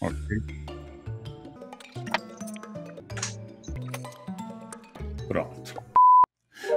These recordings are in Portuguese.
Ok. Pronto.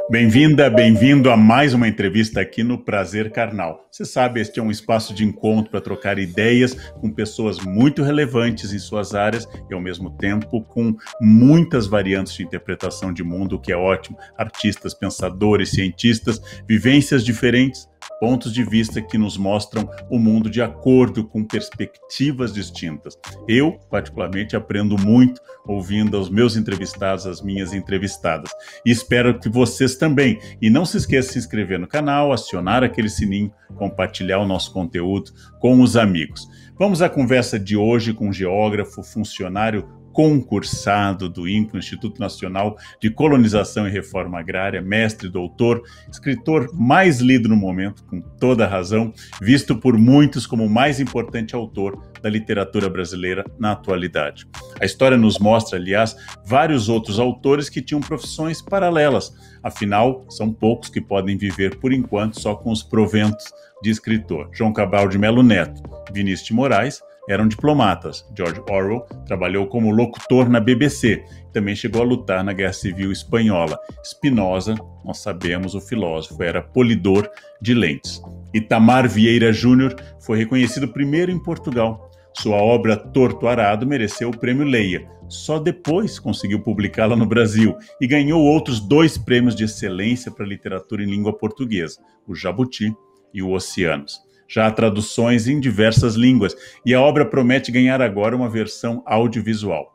Bem-vinda, bem-vindo a mais uma entrevista aqui no Prazer Carnal. Você sabe, este é um espaço de encontro para trocar ideias com pessoas muito relevantes em suas áreas e, ao mesmo tempo, com muitas variantes de interpretação de mundo, o que é ótimo. Artistas, pensadores, cientistas, vivências diferentes pontos de vista que nos mostram o mundo de acordo com perspectivas distintas. Eu, particularmente, aprendo muito ouvindo os meus entrevistados, as minhas entrevistadas. E espero que vocês também. E não se esqueça de se inscrever no canal, acionar aquele sininho, compartilhar o nosso conteúdo com os amigos. Vamos à conversa de hoje com um geógrafo, funcionário concursado do INCRO, Instituto Nacional de Colonização e Reforma Agrária, mestre, doutor, escritor mais lido no momento, com toda razão, visto por muitos como o mais importante autor da literatura brasileira na atualidade. A história nos mostra, aliás, vários outros autores que tinham profissões paralelas, afinal, são poucos que podem viver por enquanto só com os proventos de escritor. João Cabral de Melo Neto, Vinícius de Moraes, eram diplomatas. George Orwell trabalhou como locutor na BBC e também chegou a lutar na Guerra Civil Espanhola. Spinoza, nós sabemos, o filósofo, era polidor de lentes. Itamar Vieira Júnior foi reconhecido primeiro em Portugal. Sua obra Torto Arado mereceu o prêmio Leia. Só depois conseguiu publicá-la no Brasil e ganhou outros dois prêmios de excelência para literatura em língua portuguesa, o Jabuti e o Oceanos já há traduções em diversas línguas, e a obra promete ganhar agora uma versão audiovisual.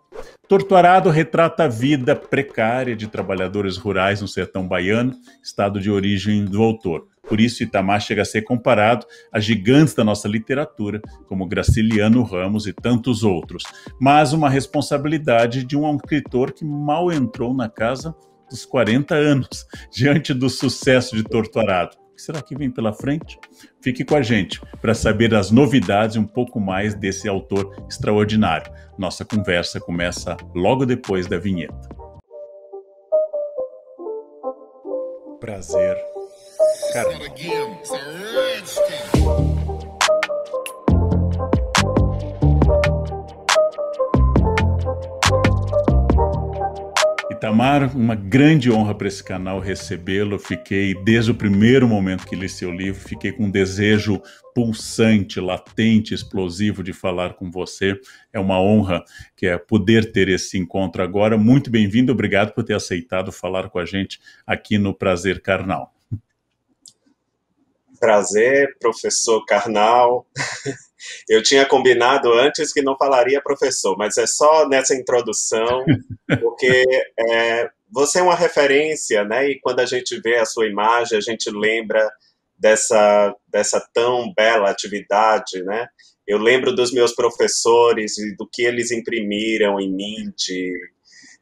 Torturado retrata a vida precária de trabalhadores rurais no sertão baiano, estado de origem do autor. Por isso, Itamar chega a ser comparado a gigantes da nossa literatura, como Graciliano Ramos e tantos outros. Mas uma responsabilidade de um escritor que mal entrou na casa dos 40 anos, diante do sucesso de Torturado que será que vem pela frente? Fique com a gente para saber as novidades e um pouco mais desse autor extraordinário. Nossa conversa começa logo depois da vinheta. Prazer. Caramba. Itamar, uma grande honra para esse canal recebê-lo. Fiquei, desde o primeiro momento que li seu livro, fiquei com um desejo pulsante, latente, explosivo de falar com você. É uma honra que é poder ter esse encontro agora. Muito bem-vindo, obrigado por ter aceitado falar com a gente aqui no Prazer Carnal. Prazer, professor Carnal. Eu tinha combinado antes que não falaria professor, mas é só nessa introdução, porque é, você é uma referência, né? E quando a gente vê a sua imagem, a gente lembra dessa, dessa tão bela atividade, né? Eu lembro dos meus professores e do que eles imprimiram em mim de,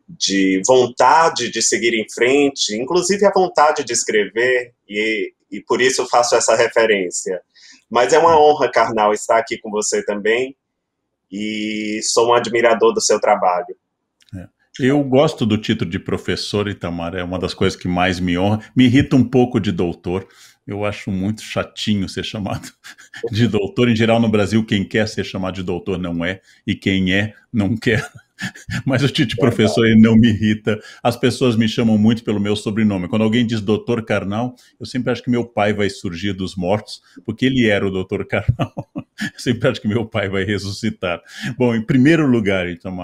de vontade de seguir em frente, inclusive a vontade de escrever, e, e por isso faço essa referência. Mas é uma honra, Carnal, estar aqui com você também. E sou um admirador do seu trabalho. É. Eu gosto do título de professor, Itamar, é uma das coisas que mais me honra. Me irrita um pouco de doutor. Eu acho muito chatinho ser chamado de doutor. Em geral, no Brasil, quem quer ser chamado de doutor não é, e quem é, não quer. Mas o Tite tipo Professor ele não me irrita. As pessoas me chamam muito pelo meu sobrenome. Quando alguém diz Doutor Carnal, eu sempre acho que meu pai vai surgir dos mortos, porque ele era o Doutor Carnal. sempre acho que meu pai vai ressuscitar. Bom, em primeiro lugar, então,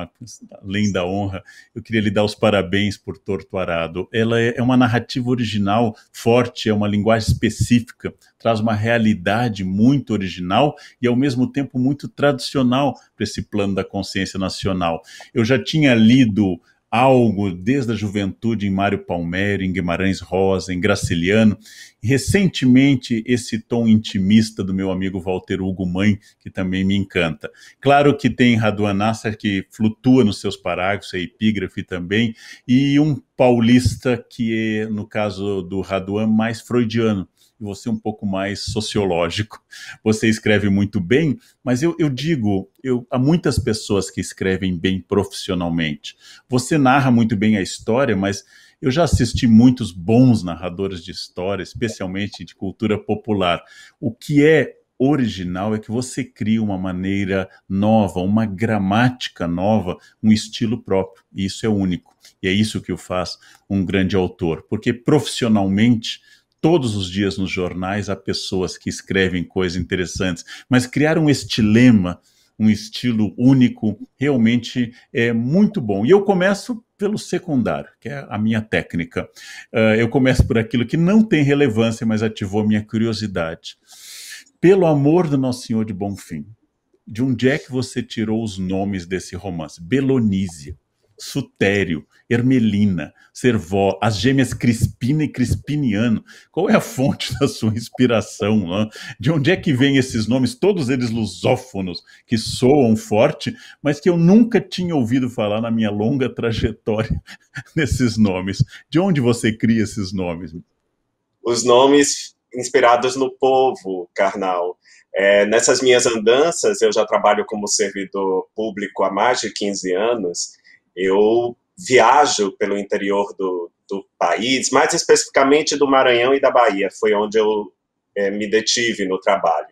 além da honra, eu queria lhe dar os parabéns por Torto Arado. Ela é, é uma narrativa original, forte, é uma linguagem específica, traz uma realidade muito original e, ao mesmo tempo, muito tradicional para esse plano da consciência nacional. Eu já tinha lido algo desde a juventude em Mário Palmeira, em Guimarães Rosa, em Graciliano, recentemente esse tom intimista do meu amigo Walter Hugo Mãe, que também me encanta. Claro que tem Raduan Nasser que flutua nos seus parágrafos, é epígrafe também, e um paulista que é, no caso do Raduan, mais freudiano e você é um pouco mais sociológico. Você escreve muito bem, mas eu, eu digo, eu, há muitas pessoas que escrevem bem profissionalmente. Você narra muito bem a história, mas eu já assisti muitos bons narradores de história, especialmente de cultura popular. O que é original é que você cria uma maneira nova, uma gramática nova, um estilo próprio. E isso é único. E é isso que o faz um grande autor, porque profissionalmente todos os dias nos jornais há pessoas que escrevem coisas interessantes, mas criar um estilema, um estilo único, realmente é muito bom. E eu começo pelo secundário, que é a minha técnica. Uh, eu começo por aquilo que não tem relevância, mas ativou minha curiosidade. Pelo amor do Nosso Senhor de Bom Fim, de onde é que você tirou os nomes desse romance? Belonísia. Sutério, Hermelina, Servó, as gêmeas Crispina e Crispiniano. Qual é a fonte da sua inspiração? Né? De onde é que vêm esses nomes, todos eles lusófonos, que soam forte, mas que eu nunca tinha ouvido falar na minha longa trajetória Nesses nomes? De onde você cria esses nomes? Os nomes inspirados no povo, carnal. É, nessas minhas andanças, eu já trabalho como servidor público há mais de 15 anos, eu viajo pelo interior do, do país, mais especificamente do Maranhão e da Bahia, foi onde eu é, me detive no trabalho.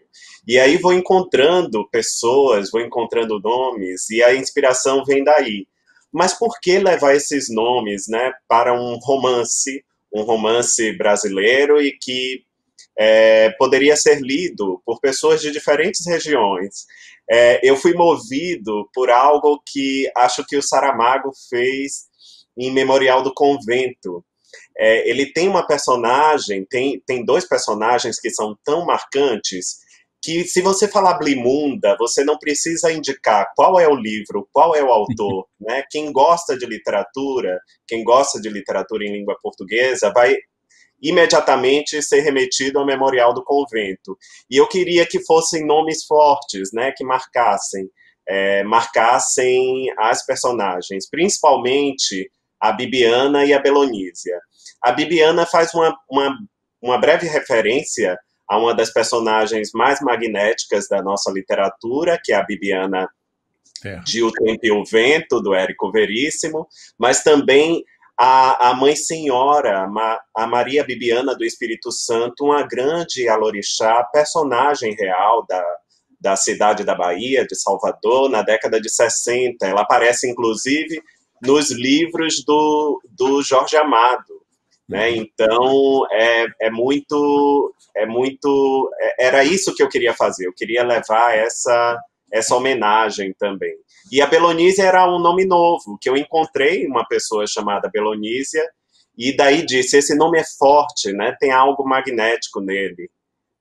E aí vou encontrando pessoas, vou encontrando nomes, e a inspiração vem daí. Mas por que levar esses nomes né, para um romance, um romance brasileiro e que é, poderia ser lido por pessoas de diferentes regiões? É, eu fui movido por algo que acho que o Saramago fez em Memorial do Convento. É, ele tem uma personagem, tem, tem dois personagens que são tão marcantes que se você falar Blimunda, você não precisa indicar qual é o livro, qual é o autor, né? Quem gosta de literatura, quem gosta de literatura em língua portuguesa, vai imediatamente ser remetido ao memorial do convento. E eu queria que fossem nomes fortes, né, que marcassem, é, marcassem as personagens, principalmente a Bibiana e a Belonísia. A Bibiana faz uma, uma, uma breve referência a uma das personagens mais magnéticas da nossa literatura, que é a Bibiana é. de O Tempo e o Vento, do Érico Veríssimo, mas também a, a Mãe Senhora, a Maria Bibiana do Espírito Santo, uma grande alorixá, personagem real da, da cidade da Bahia, de Salvador, na década de 60. Ela aparece, inclusive, nos livros do, do Jorge Amado. Né? Uhum. Então, é, é muito. é muito é, Era isso que eu queria fazer, eu queria levar essa, essa homenagem também. E a Belonísia era um nome novo, que eu encontrei uma pessoa chamada Belonísia, e daí disse, esse nome é forte, né? tem algo magnético nele.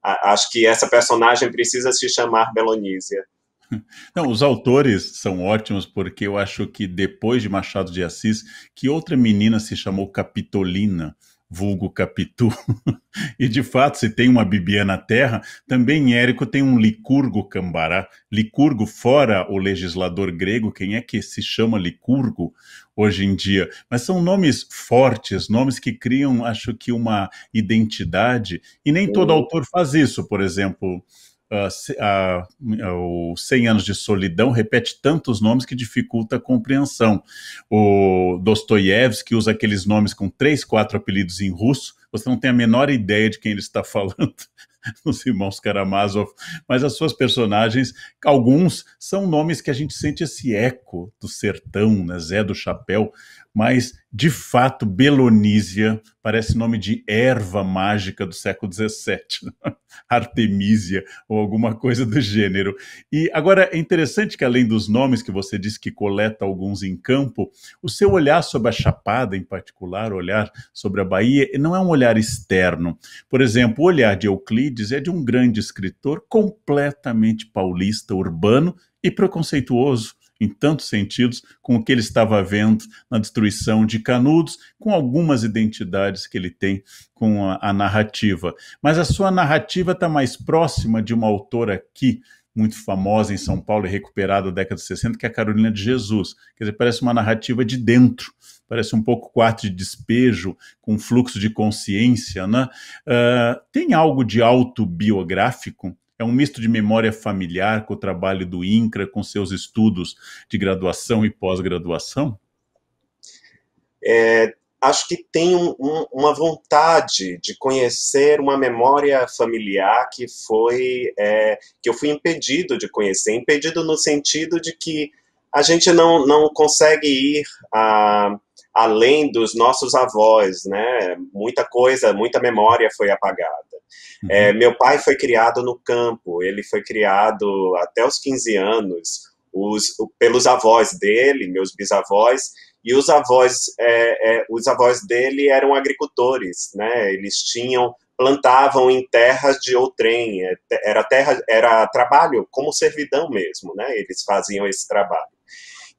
Acho que essa personagem precisa se chamar Belonísia. Não, os autores são ótimos porque eu acho que depois de Machado de Assis, que outra menina se chamou Capitolina, vulgo Capitu. e de fato, se tem uma bibia na terra, também Érico tem um licurgo cambará. Licurgo, fora o legislador grego, quem é que se chama licurgo hoje em dia? Mas são nomes fortes, nomes que criam, acho que, uma identidade, e nem todo autor faz isso, por exemplo uh, o 100 anos de solidão repete tantos nomes que dificulta a compreensão. O Dostoiévski usa aqueles nomes com três, quatro apelidos em russo, você não tem a menor ideia de quem ele está falando. Nos irmãos Karamazov, mas as suas personagens, alguns são nomes que a gente sente esse eco do sertão, né? Zé do Chapéu mas de fato Belonísia parece nome de erva mágica do século XVII, Artemisia ou alguma coisa do gênero. E agora é interessante que além dos nomes que você disse que coleta alguns em campo, o seu olhar sobre a Chapada em particular, olhar sobre a Bahia, não é um olhar externo. Por exemplo, o olhar de Euclides é de um grande escritor completamente paulista, urbano e preconceituoso em tantos sentidos com o que ele estava vendo na destruição de Canudos, com algumas identidades que ele tem com a, a narrativa. Mas a sua narrativa está mais próxima de uma autora aqui, muito famosa em São Paulo e recuperada da década de 60, que é a Carolina de Jesus. Quer dizer, parece uma narrativa de dentro, parece um pouco quarto de despejo, com fluxo de consciência. Né? Uh, tem algo de autobiográfico é um misto de memória familiar com o trabalho do INCRA, com seus estudos de graduação e pós-graduação? É, acho que tem um, um, uma vontade de conhecer uma memória familiar que foi é, que eu fui impedido de conhecer, impedido no sentido de que a gente não, não consegue ir a além dos nossos avós, né? Muita coisa, muita memória foi apagada. Uhum. É, meu pai foi criado no campo, ele foi criado até os 15 anos os, pelos avós dele, meus bisavós, e os avós, é, é, os avós dele eram agricultores, né? Eles tinham plantavam em terras de outrem, é, era terra, era trabalho como servidão mesmo, né? Eles faziam esse trabalho.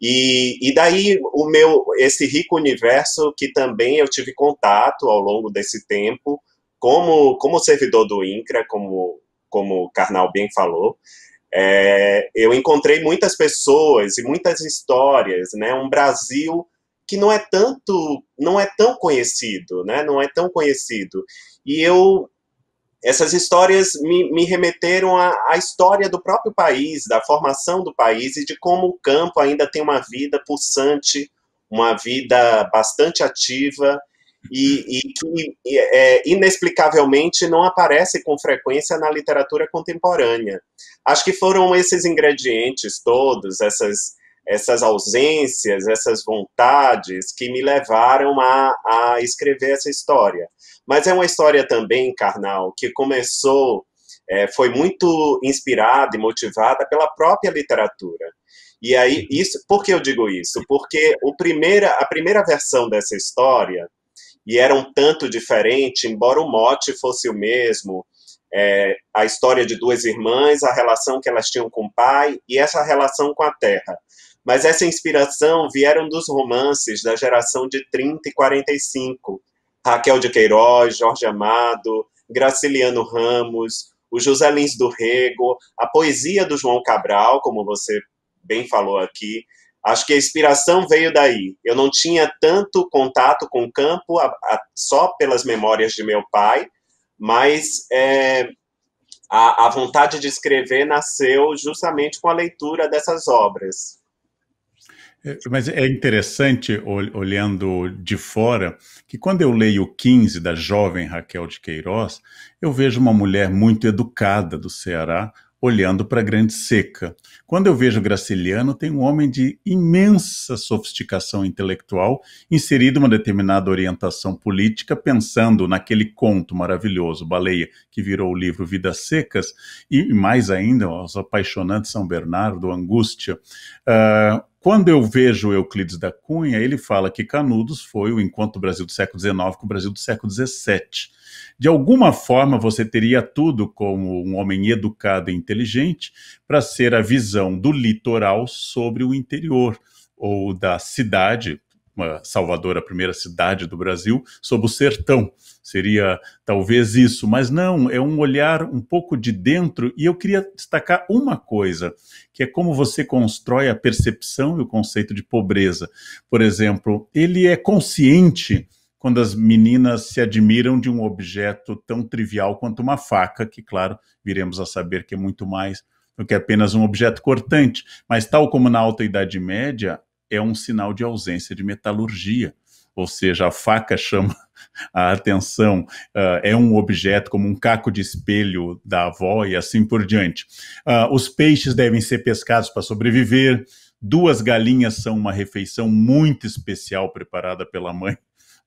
E, e daí o meu esse rico universo que também eu tive contato ao longo desse tempo como como servidor do INCRA, como como o Karnal bem falou, é, eu encontrei muitas pessoas e muitas histórias, né? Um Brasil que não é tanto, não é tão conhecido, né? Não é tão conhecido. E eu essas histórias me, me remeteram à, à, história do próprio país, da formação do país e de como o campo ainda tem uma vida pulsante, uma vida bastante ativa e, e que é, inexplicavelmente não aparece com frequência na literatura contemporânea. Acho que foram esses ingredientes todos, essas essas ausências, essas vontades que me levaram a, a escrever essa história. Mas é uma história também, Carnal, que começou, é, foi muito inspirada e motivada pela própria literatura. E aí, isso, por que eu digo isso? Porque o primeira, a primeira versão dessa história, e era um tanto diferente, embora o mote fosse o mesmo, é, a história de duas irmãs, a relação que elas tinham com o pai e essa relação com a terra mas essa inspiração vieram dos romances da geração de 30 e 45. Raquel de Queiroz, Jorge Amado, Graciliano Ramos, o José Lins do Rego, a poesia do João Cabral, como você bem falou aqui. Acho que a inspiração veio daí. Eu não tinha tanto contato com o campo a, a, só pelas memórias de meu pai, mas é, a, a vontade de escrever nasceu justamente com a leitura dessas obras. É, mas é interessante, olhando de fora, que quando eu leio o 15 da jovem Raquel de Queiroz, eu vejo uma mulher muito educada do Ceará olhando para a grande seca. Quando eu vejo Graciliano, tem um homem de imensa sofisticação intelectual, inserido uma determinada orientação política, pensando naquele conto maravilhoso, Baleia, que virou o livro Vidas Secas, e mais ainda, os apaixonantes São Bernardo, Angústia. Uh, quando eu vejo Euclides da Cunha, ele fala que Canudos foi o encontro do Brasil do século XIX com o Brasil do século XVII. De alguma forma, você teria tudo como um homem educado e inteligente para ser a visão do litoral sobre o interior ou da cidade, uma Salvador, a primeira cidade do Brasil, sob o sertão. Seria talvez isso, mas não, é um olhar um pouco de dentro. E eu queria destacar uma coisa, que é como você constrói a percepção e o conceito de pobreza. Por exemplo, ele é consciente quando as meninas se admiram de um objeto tão trivial quanto uma faca, que, claro, viremos a saber que é muito mais do que apenas um objeto cortante. Mas, tal como na Alta Idade Média, é um sinal de ausência de metalurgia ou seja, a faca chama a atenção, uh, é um objeto como um caco de espelho da avó e assim por diante. Uh, os peixes devem ser pescados para sobreviver, duas galinhas são uma refeição muito especial preparada pela mãe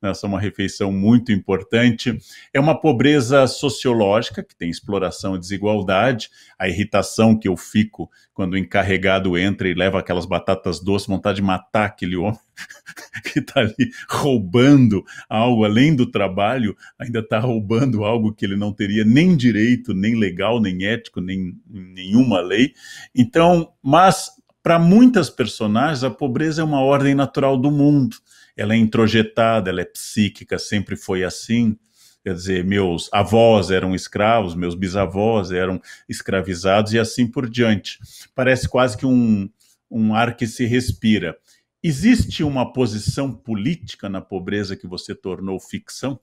essa é uma refeição muito importante. É uma pobreza sociológica, que tem exploração e desigualdade, a irritação que eu fico quando o encarregado entra e leva aquelas batatas doces, vontade de matar aquele homem que está ali roubando algo, além do trabalho, ainda está roubando algo que ele não teria nem direito, nem legal, nem ético, nem nenhuma lei. Então, mas para muitas personagens, a pobreza é uma ordem natural do mundo ela é introjetada, ela é psíquica, sempre foi assim. Quer dizer, meus avós eram escravos, meus bisavós eram escravizados e assim por diante. Parece quase que um, um ar que se respira. Existe uma posição política na pobreza que você tornou ficção?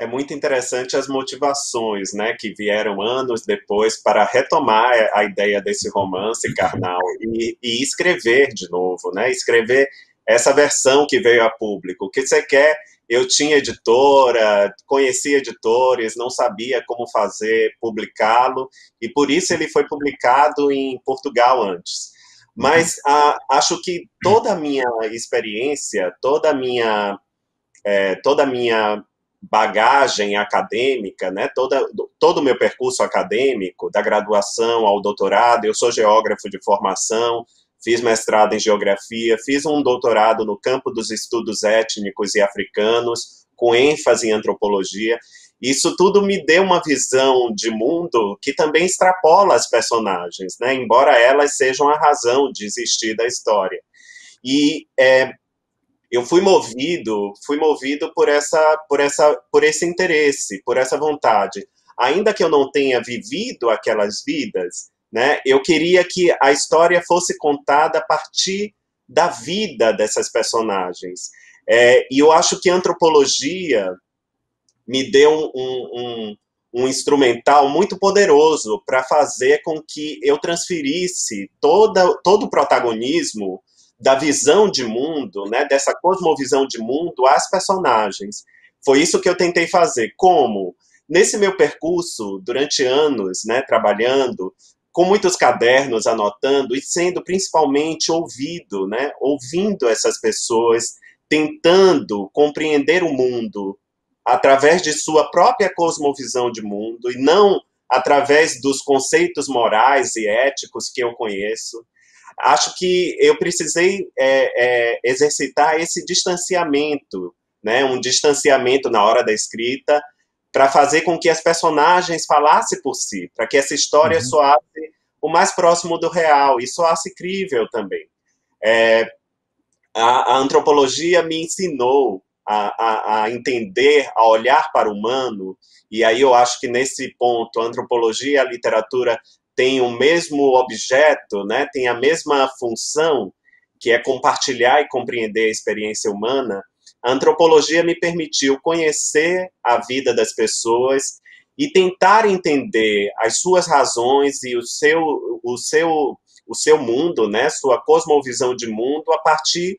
é muito interessante as motivações, né, que vieram anos depois para retomar a ideia desse romance carnal e, e escrever de novo, né, escrever essa versão que veio a público. O que você quer? Eu tinha editora, conhecia editores, não sabia como fazer, publicá-lo, e por isso ele foi publicado em Portugal antes. Mas uhum. a, ah, acho que toda a minha experiência, toda a minha, é, toda a minha bagagem acadêmica, né, toda, todo o meu percurso acadêmico, da graduação ao doutorado, eu sou geógrafo de formação, fiz mestrado em geografia, fiz um doutorado no campo dos estudos étnicos e africanos, com ênfase em antropologia. Isso tudo me deu uma visão de mundo que também extrapola as personagens, né? embora elas sejam a razão de existir da história. E é, eu fui movido, fui movido por essa, por essa, por esse interesse, por essa vontade. Ainda que eu não tenha vivido aquelas vidas, né? Eu queria que a história fosse contada a partir da vida dessas personagens. É, e eu acho que a antropologia me deu um, um, um instrumental muito poderoso para fazer com que eu transferisse toda, todo o protagonismo da visão de mundo, né, dessa cosmovisão de mundo às personagens. Foi isso que eu tentei fazer. Como? Nesse meu percurso, durante anos, né, trabalhando com muitos cadernos anotando e sendo principalmente ouvido, né? Ouvindo essas pessoas, tentando compreender o mundo através de sua própria cosmovisão de mundo e não através dos conceitos morais e éticos que eu conheço. Acho que eu precisei é, é, exercitar esse distanciamento, né? Um distanciamento na hora da escrita para fazer com que as personagens falassem por si, para que essa história uhum. soasse o mais próximo do real e soasse crível também. É, a, a, antropologia me ensinou a, a, a, entender, a olhar para o humano, e aí eu acho que nesse ponto a antropologia e a literatura têm o mesmo objeto, né, têm a mesma função, que é compartilhar e compreender a experiência humana, a antropologia me permitiu conhecer a vida das pessoas e tentar entender as suas razões e o seu, o seu, o seu mundo, né, sua cosmovisão de mundo a partir,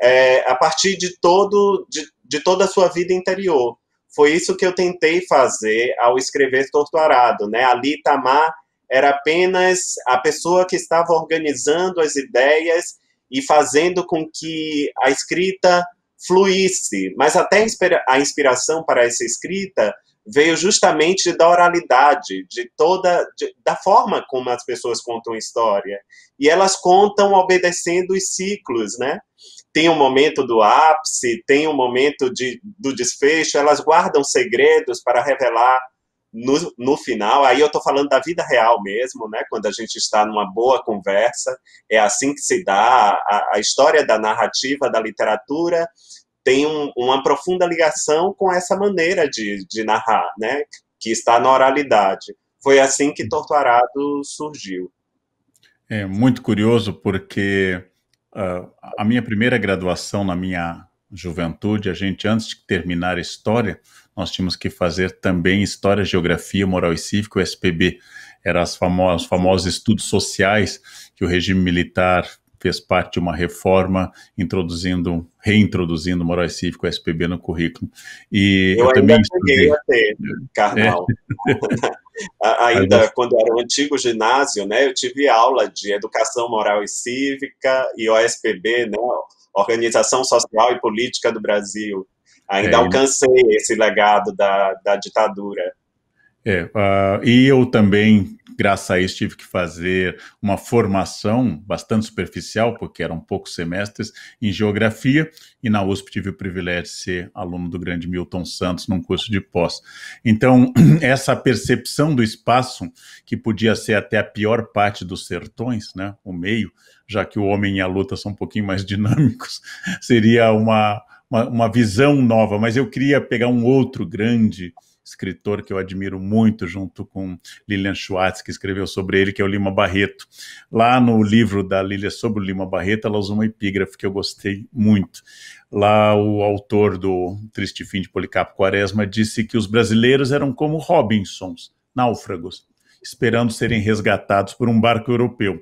é, a partir de, todo, de, de toda a sua vida interior. Foi isso que eu tentei fazer ao escrever Torturado. Né? Ali, Tamar era apenas a pessoa que estava organizando as ideias e fazendo com que a escrita fluísse. Mas até a inspiração para essa escrita veio justamente da oralidade, de toda de, da forma como as pessoas contam história. E elas contam obedecendo os ciclos, né? Tem um momento do ápice, tem um momento de, do desfecho, elas guardam segredos para revelar no, no final, aí eu estou falando da vida real mesmo, né? Quando a gente está numa boa conversa, é assim que se dá. A, a história da narrativa, da literatura, tem um, uma profunda ligação com essa maneira de, de narrar, né? Que está na oralidade. Foi assim que Torturado surgiu. É muito curioso porque uh, a minha primeira graduação na minha juventude, a gente antes de terminar a história, nós tínhamos que fazer também História, Geografia, Moral e Cívica, o SPB. Eram os famosos estudos sociais que o regime militar fez parte de uma reforma introduzindo, reintroduzindo moral e cívico, SPB no currículo. E eu, eu também estudei. Ter, Carnal. É. ainda quando era o um antigo ginásio, né, eu tive aula de educação moral e cívica e OSPB, né, Organização Social e Política do Brasil ainda é, alcancei esse legado da, da ditadura. É, uh, e eu também, graças a isso, tive que fazer uma formação bastante superficial, porque eram poucos semestres, em geografia, e na USP tive o privilégio de ser aluno do grande Milton Santos num curso de pós. Então, essa percepção do espaço, que podia ser até a pior parte dos sertões, né, o meio, já que o homem e a luta são um pouquinho mais dinâmicos, seria uma, uma, uma visão nova, mas eu queria pegar um outro grande escritor que eu admiro muito, junto com Lilian Schwartz, que escreveu sobre ele, que é o Lima Barreto. Lá no livro da Lilian sobre o Lima Barreto, ela usa uma epígrafe que eu gostei muito. Lá o autor do Triste Fim de Policarpo Quaresma disse que os brasileiros eram como Robinsons, náufragos, esperando serem resgatados por um barco europeu.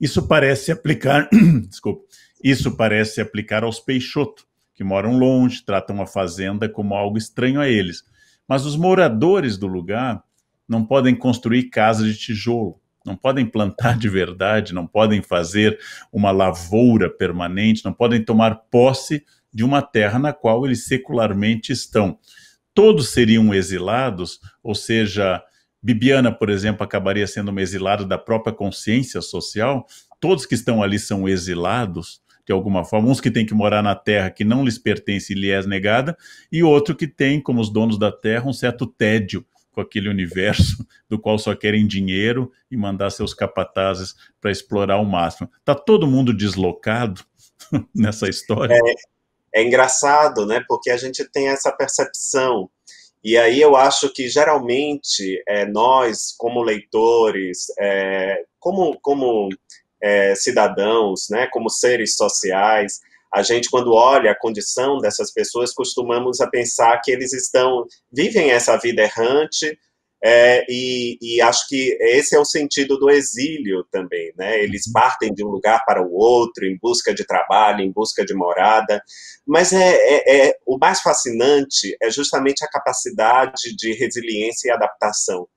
Isso parece aplicar, desculpa, isso parece aplicar aos Peixoto, que moram longe, tratam a fazenda como algo estranho a eles. Mas os moradores do lugar não podem construir casa de tijolo, não podem plantar de verdade, não podem fazer uma lavoura permanente, não podem tomar posse de uma terra na qual eles secularmente estão. Todos seriam exilados, ou seja, Bibiana, por exemplo, acabaria sendo uma exilada da própria consciência social. Todos que estão ali são exilados de alguma forma, uns que têm que morar na terra que não lhes pertence e lhes é negada, e outro que tem, como os donos da terra, um certo tédio com aquele universo do qual só querem dinheiro e mandar seus capatazes para explorar ao máximo. Está todo mundo deslocado nessa história? É, é engraçado, né? Porque a gente tem essa percepção. E aí eu acho que geralmente é, nós, como leitores, é, como, como é, cidadãos, né, como seres sociais. A gente, quando olha a condição dessas pessoas, costumamos a pensar que eles estão vivem essa vida errante, é, e, e, acho que esse é o sentido do exílio também, né? Eles uhum. partem de um lugar para o outro em busca de trabalho, em busca de morada. Mas é, é, é o mais fascinante é justamente a capacidade de resiliência e adaptação.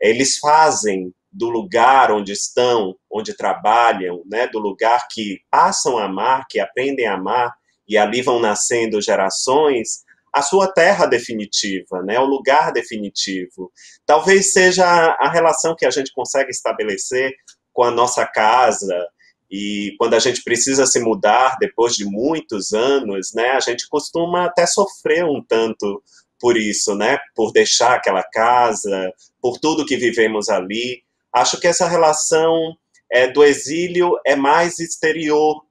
Eles fazem do lugar onde estão, onde trabalham, né, do lugar que passam a amar, que aprendem a amar, e ali vão nascendo gerações, a sua terra definitiva, né, o lugar definitivo. Talvez seja a relação que a gente consegue estabelecer com a nossa casa e quando a gente precisa se mudar depois de muitos anos, né, a gente costuma até sofrer um tanto por isso, né, por deixar aquela casa, por tudo que vivemos ali. Acho que essa relação é, do exílio é mais exterior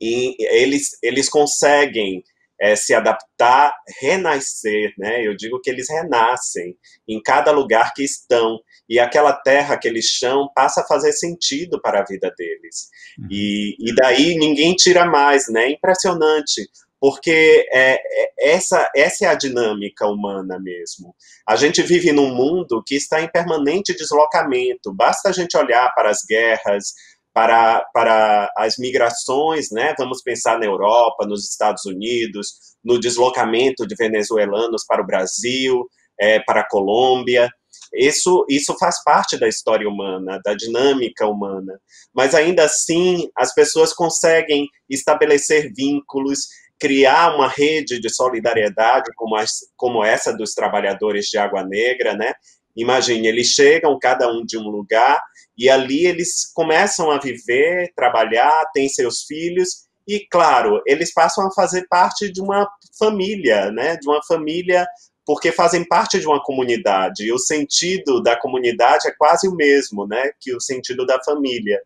e eles, eles conseguem é, se adaptar, renascer, né? Eu digo que eles renascem em cada lugar que estão e aquela terra, aquele chão passa a fazer sentido para a vida deles. Uhum. E, e daí ninguém tira mais, né? Impressionante porque é, é, essa, essa é a dinâmica humana mesmo. A gente vive num mundo que está em permanente deslocamento, basta a gente olhar para as guerras, para, para as migrações, né? Vamos pensar na Europa, nos Estados Unidos, no deslocamento de venezuelanos para o Brasil, é, para a Colômbia. Isso, isso faz parte da história humana, da dinâmica humana. Mas ainda assim, as pessoas conseguem estabelecer vínculos criar uma rede de solidariedade como, as, como essa dos trabalhadores de Água Negra, né? Imagine, eles chegam, cada um de um lugar, e ali eles começam a viver, trabalhar, têm seus filhos, e, claro, eles passam a fazer parte de uma família, né? De uma família, porque fazem parte de uma comunidade. E o sentido da comunidade é quase o mesmo, né? Que o sentido da família.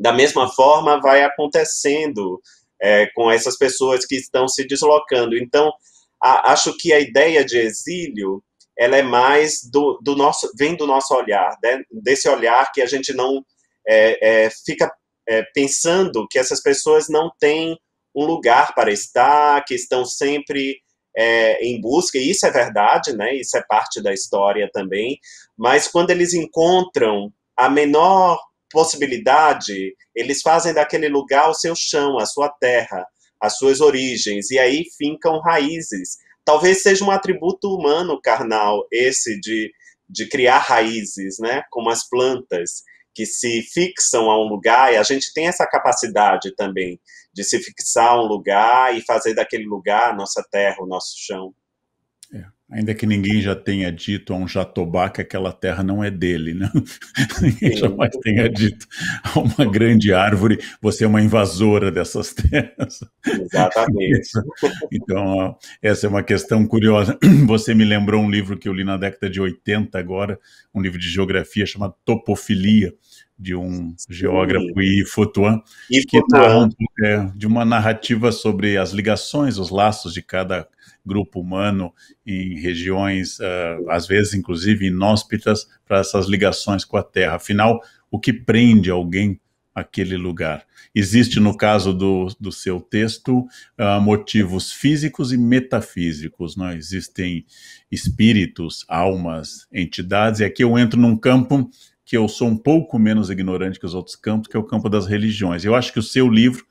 Da mesma forma, vai acontecendo é, com essas pessoas que estão se deslocando. Então, a, acho que a ideia de exílio ela é mais do, do nosso vem do nosso olhar né? desse olhar que a gente não é, é, fica é, pensando que essas pessoas não têm um lugar para estar, que estão sempre é, em busca, e isso é verdade, né? Isso é parte da história também. Mas quando eles encontram a menor possibilidade, eles fazem daquele lugar o seu chão, a sua terra, as suas origens, e aí fincam raízes. Talvez seja um atributo humano carnal esse de, de criar raízes, né? como as plantas que se fixam a um lugar, e a gente tem essa capacidade também de se fixar a um lugar e fazer daquele lugar a nossa terra, o nosso chão. Ainda que ninguém já tenha dito a um jatobá que aquela terra não é dele, né? ninguém jamais tenha dito a uma grande árvore, você é uma invasora dessas terras. Exatamente. então, essa é uma questão curiosa. Você me lembrou um livro que eu li na década de 80 agora, um livro de geografia chamado Topofilia, de um geógrafo e Futuan, que narra tá um, é, de uma narrativa sobre as ligações, os laços de cada grupo humano em regiões, uh, às vezes inclusive inóspitas, para essas ligações com a Terra. Afinal, o que prende alguém àquele lugar? Existe, no caso do, do seu texto, uh, motivos físicos e metafísicos. não? É? Existem espíritos, almas, entidades, e aqui eu entro num campo que eu sou um pouco menos ignorante que os outros campos, que é o campo das religiões. Eu acho que o seu livro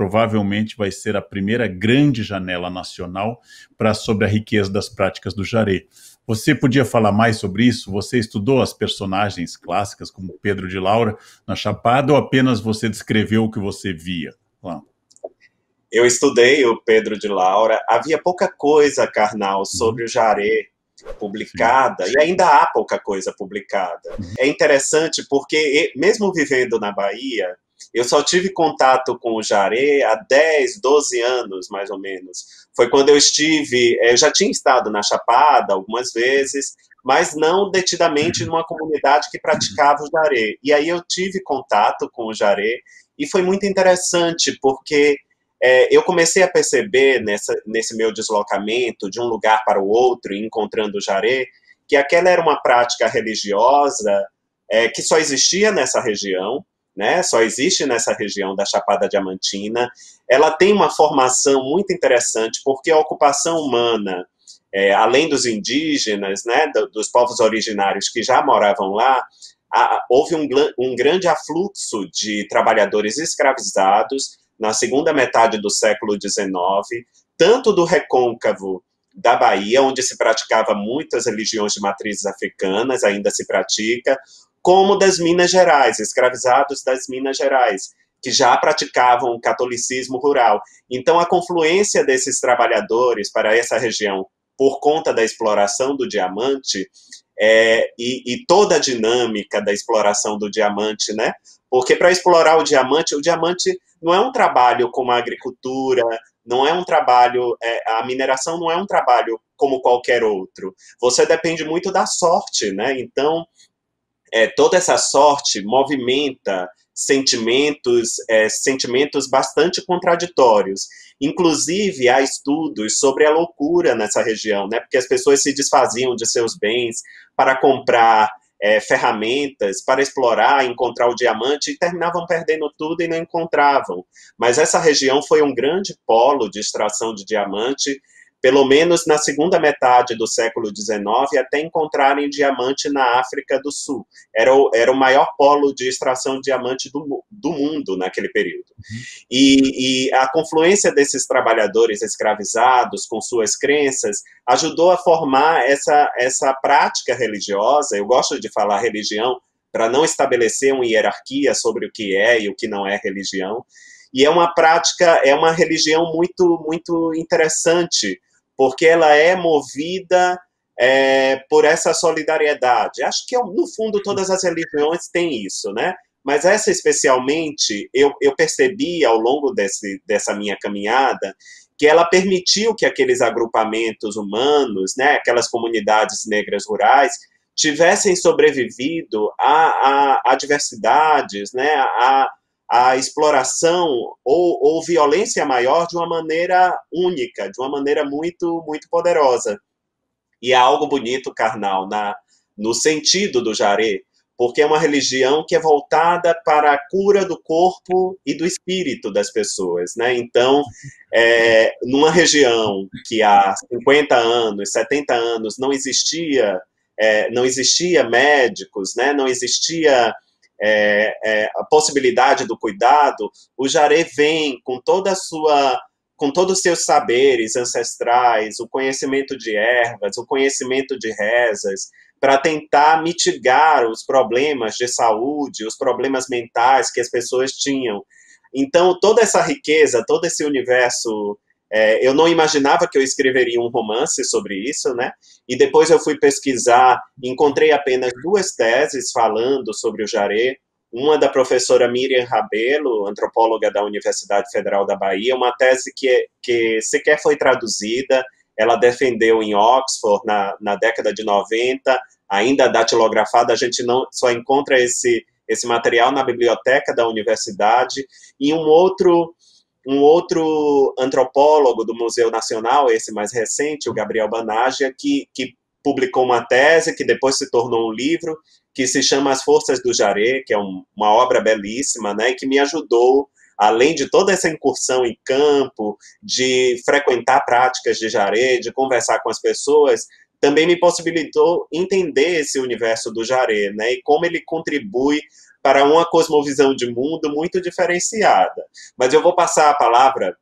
provavelmente vai ser a primeira grande janela nacional para sobre a riqueza das práticas do jaré. Você podia falar mais sobre isso? Você estudou as personagens clássicas como Pedro de Laura na Chapada ou apenas você descreveu o que você via lá? Eu estudei o Pedro de Laura. Havia pouca coisa, Carnal, uhum. sobre o jaré publicada Sim. e ainda há pouca coisa publicada. Uhum. É interessante porque mesmo vivendo na Bahia, eu só tive contato com o Jaré há 10, 12 anos, mais ou menos. Foi quando eu estive, eh, eu já tinha estado na Chapada algumas vezes, mas não detidamente numa comunidade que praticava o Jaré. E aí eu tive contato com o Jaré e foi muito interessante, porque é, eu comecei a perceber nessa, nesse meu deslocamento de um lugar para o outro, encontrando o Jaré, que aquela era uma prática religiosa é, que só existia nessa região, né? Só existe nessa região da Chapada Diamantina. Ela tem uma formação muito interessante porque a ocupação humana, é, além dos indígenas, né, dos povos originários que já moravam lá, a, houve um, um grande afluxo de trabalhadores escravizados na segunda metade do século XIX, tanto do recôncavo da Bahia, onde se praticava muitas religiões de matrizes africanas, ainda se pratica, como das Minas Gerais, escravizados das Minas Gerais, que já praticavam o catolicismo rural. Então, a confluência desses trabalhadores para essa região por conta da exploração do diamante é, e, e, toda a dinâmica da exploração do diamante, né? Porque para explorar o diamante, o diamante não é um trabalho como a agricultura, não é um trabalho, é, a mineração não é um trabalho como qualquer outro. Você depende muito da sorte, né? Então, é, toda essa sorte movimenta sentimentos, é, sentimentos bastante contraditórios. Inclusive, há estudos sobre a loucura nessa região, né? porque as pessoas se desfaziam de seus bens para comprar é, ferramentas para explorar, encontrar o diamante e terminavam perdendo tudo e não encontravam. Mas essa região foi um grande polo de extração de diamante pelo menos na segunda metade do século XIX, até encontrarem diamante na África do Sul. Era o, era o maior polo de extração de diamante do, do mundo naquele período. Uhum. E, e, a confluência desses trabalhadores escravizados com suas crenças ajudou a formar essa, essa prática religiosa. Eu gosto de falar religião para não estabelecer uma hierarquia sobre o que é e o que não é religião. E é uma prática, é uma religião muito, muito interessante, porque ela é movida é, por essa solidariedade. Acho que, no fundo, todas as religiões têm isso, né? Mas essa, especialmente, eu, eu percebi ao longo desse, dessa minha caminhada que ela permitiu que aqueles agrupamentos humanos, né, aquelas comunidades negras rurais, tivessem sobrevivido a, a, a, né, a, a exploração ou, ou violência maior de uma maneira única, de uma maneira muito, muito poderosa. E há algo bonito, carnal, na, no sentido do Jaré, porque é uma religião que é voltada para a cura do corpo e do espírito das pessoas, né? Então, é, numa região que há 50 anos, 70 anos não existia, é, não existia médicos, né? Não existia é, é, a possibilidade do cuidado, o jaré vem com toda a sua com todos os seus saberes ancestrais, o conhecimento de ervas, o conhecimento de rezas, para tentar mitigar os problemas de saúde, os problemas mentais que as pessoas tinham. Então, toda essa riqueza, todo esse universo é, eu não imaginava que eu escreveria um romance sobre isso, né? E depois eu fui pesquisar, encontrei apenas duas teses falando sobre o Jaré, uma da professora Miriam Rabelo, antropóloga da Universidade Federal da Bahia, uma tese que, que sequer foi traduzida, ela defendeu em Oxford na, na década de 90, ainda datilografada, a gente não só encontra esse, esse material na biblioteca da universidade, e um outro um outro antropólogo do Museu Nacional, esse mais recente, o Gabriel Banagia, que, que publicou uma tese que depois se tornou um livro, que se chama As Forças do Jaré, que é um, uma obra belíssima, né, que me ajudou, além de toda essa incursão em campo, de frequentar práticas de jaré, de conversar com as pessoas, também me possibilitou entender esse universo do jaré, né, e como ele contribui para uma cosmovisão de mundo muito diferenciada. Mas eu vou passar a palavra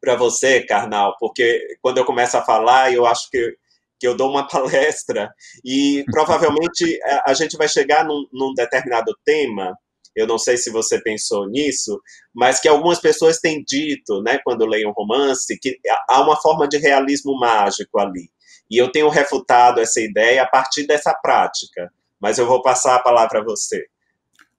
para você, Carnal, porque quando eu começo a falar, eu acho que, que eu dou uma palestra e provavelmente a, a gente vai chegar num, num determinado tema eu não sei se você pensou nisso, mas que algumas pessoas têm dito, né, quando leem um romance, que há uma forma de realismo mágico ali. E eu tenho refutado essa ideia a partir dessa prática. Mas eu vou passar a palavra a você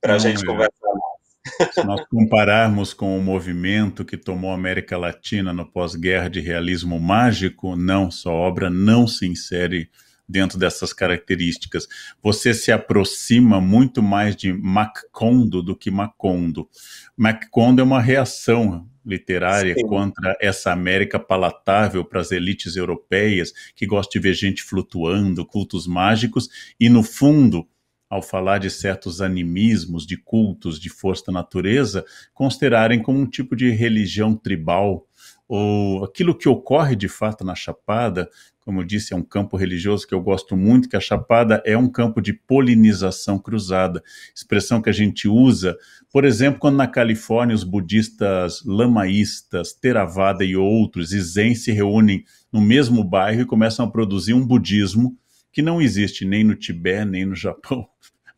para a gente é. conversar mais. Se nós compararmos com o movimento que tomou a América Latina no pós-guerra de realismo mágico, não, sua obra não se insere dentro dessas características. Você se aproxima muito mais de Macondo do que Macondo. Macondo é uma reação literária Sim. contra essa América palatável para as elites europeias que gosta de ver gente flutuando, cultos mágicos e no fundo ao falar de certos animismos, de cultos de força da natureza, considerarem como um tipo de religião tribal, ou aquilo que ocorre de fato na Chapada, como eu disse, é um campo religioso que eu gosto muito, que a Chapada é um campo de polinização cruzada, expressão que a gente usa, por exemplo, quando na Califórnia os budistas lamaístas, Theravada e outros, e Zen se reúnem no mesmo bairro e começam a produzir um budismo que não existe nem no Tibete, nem no Japão.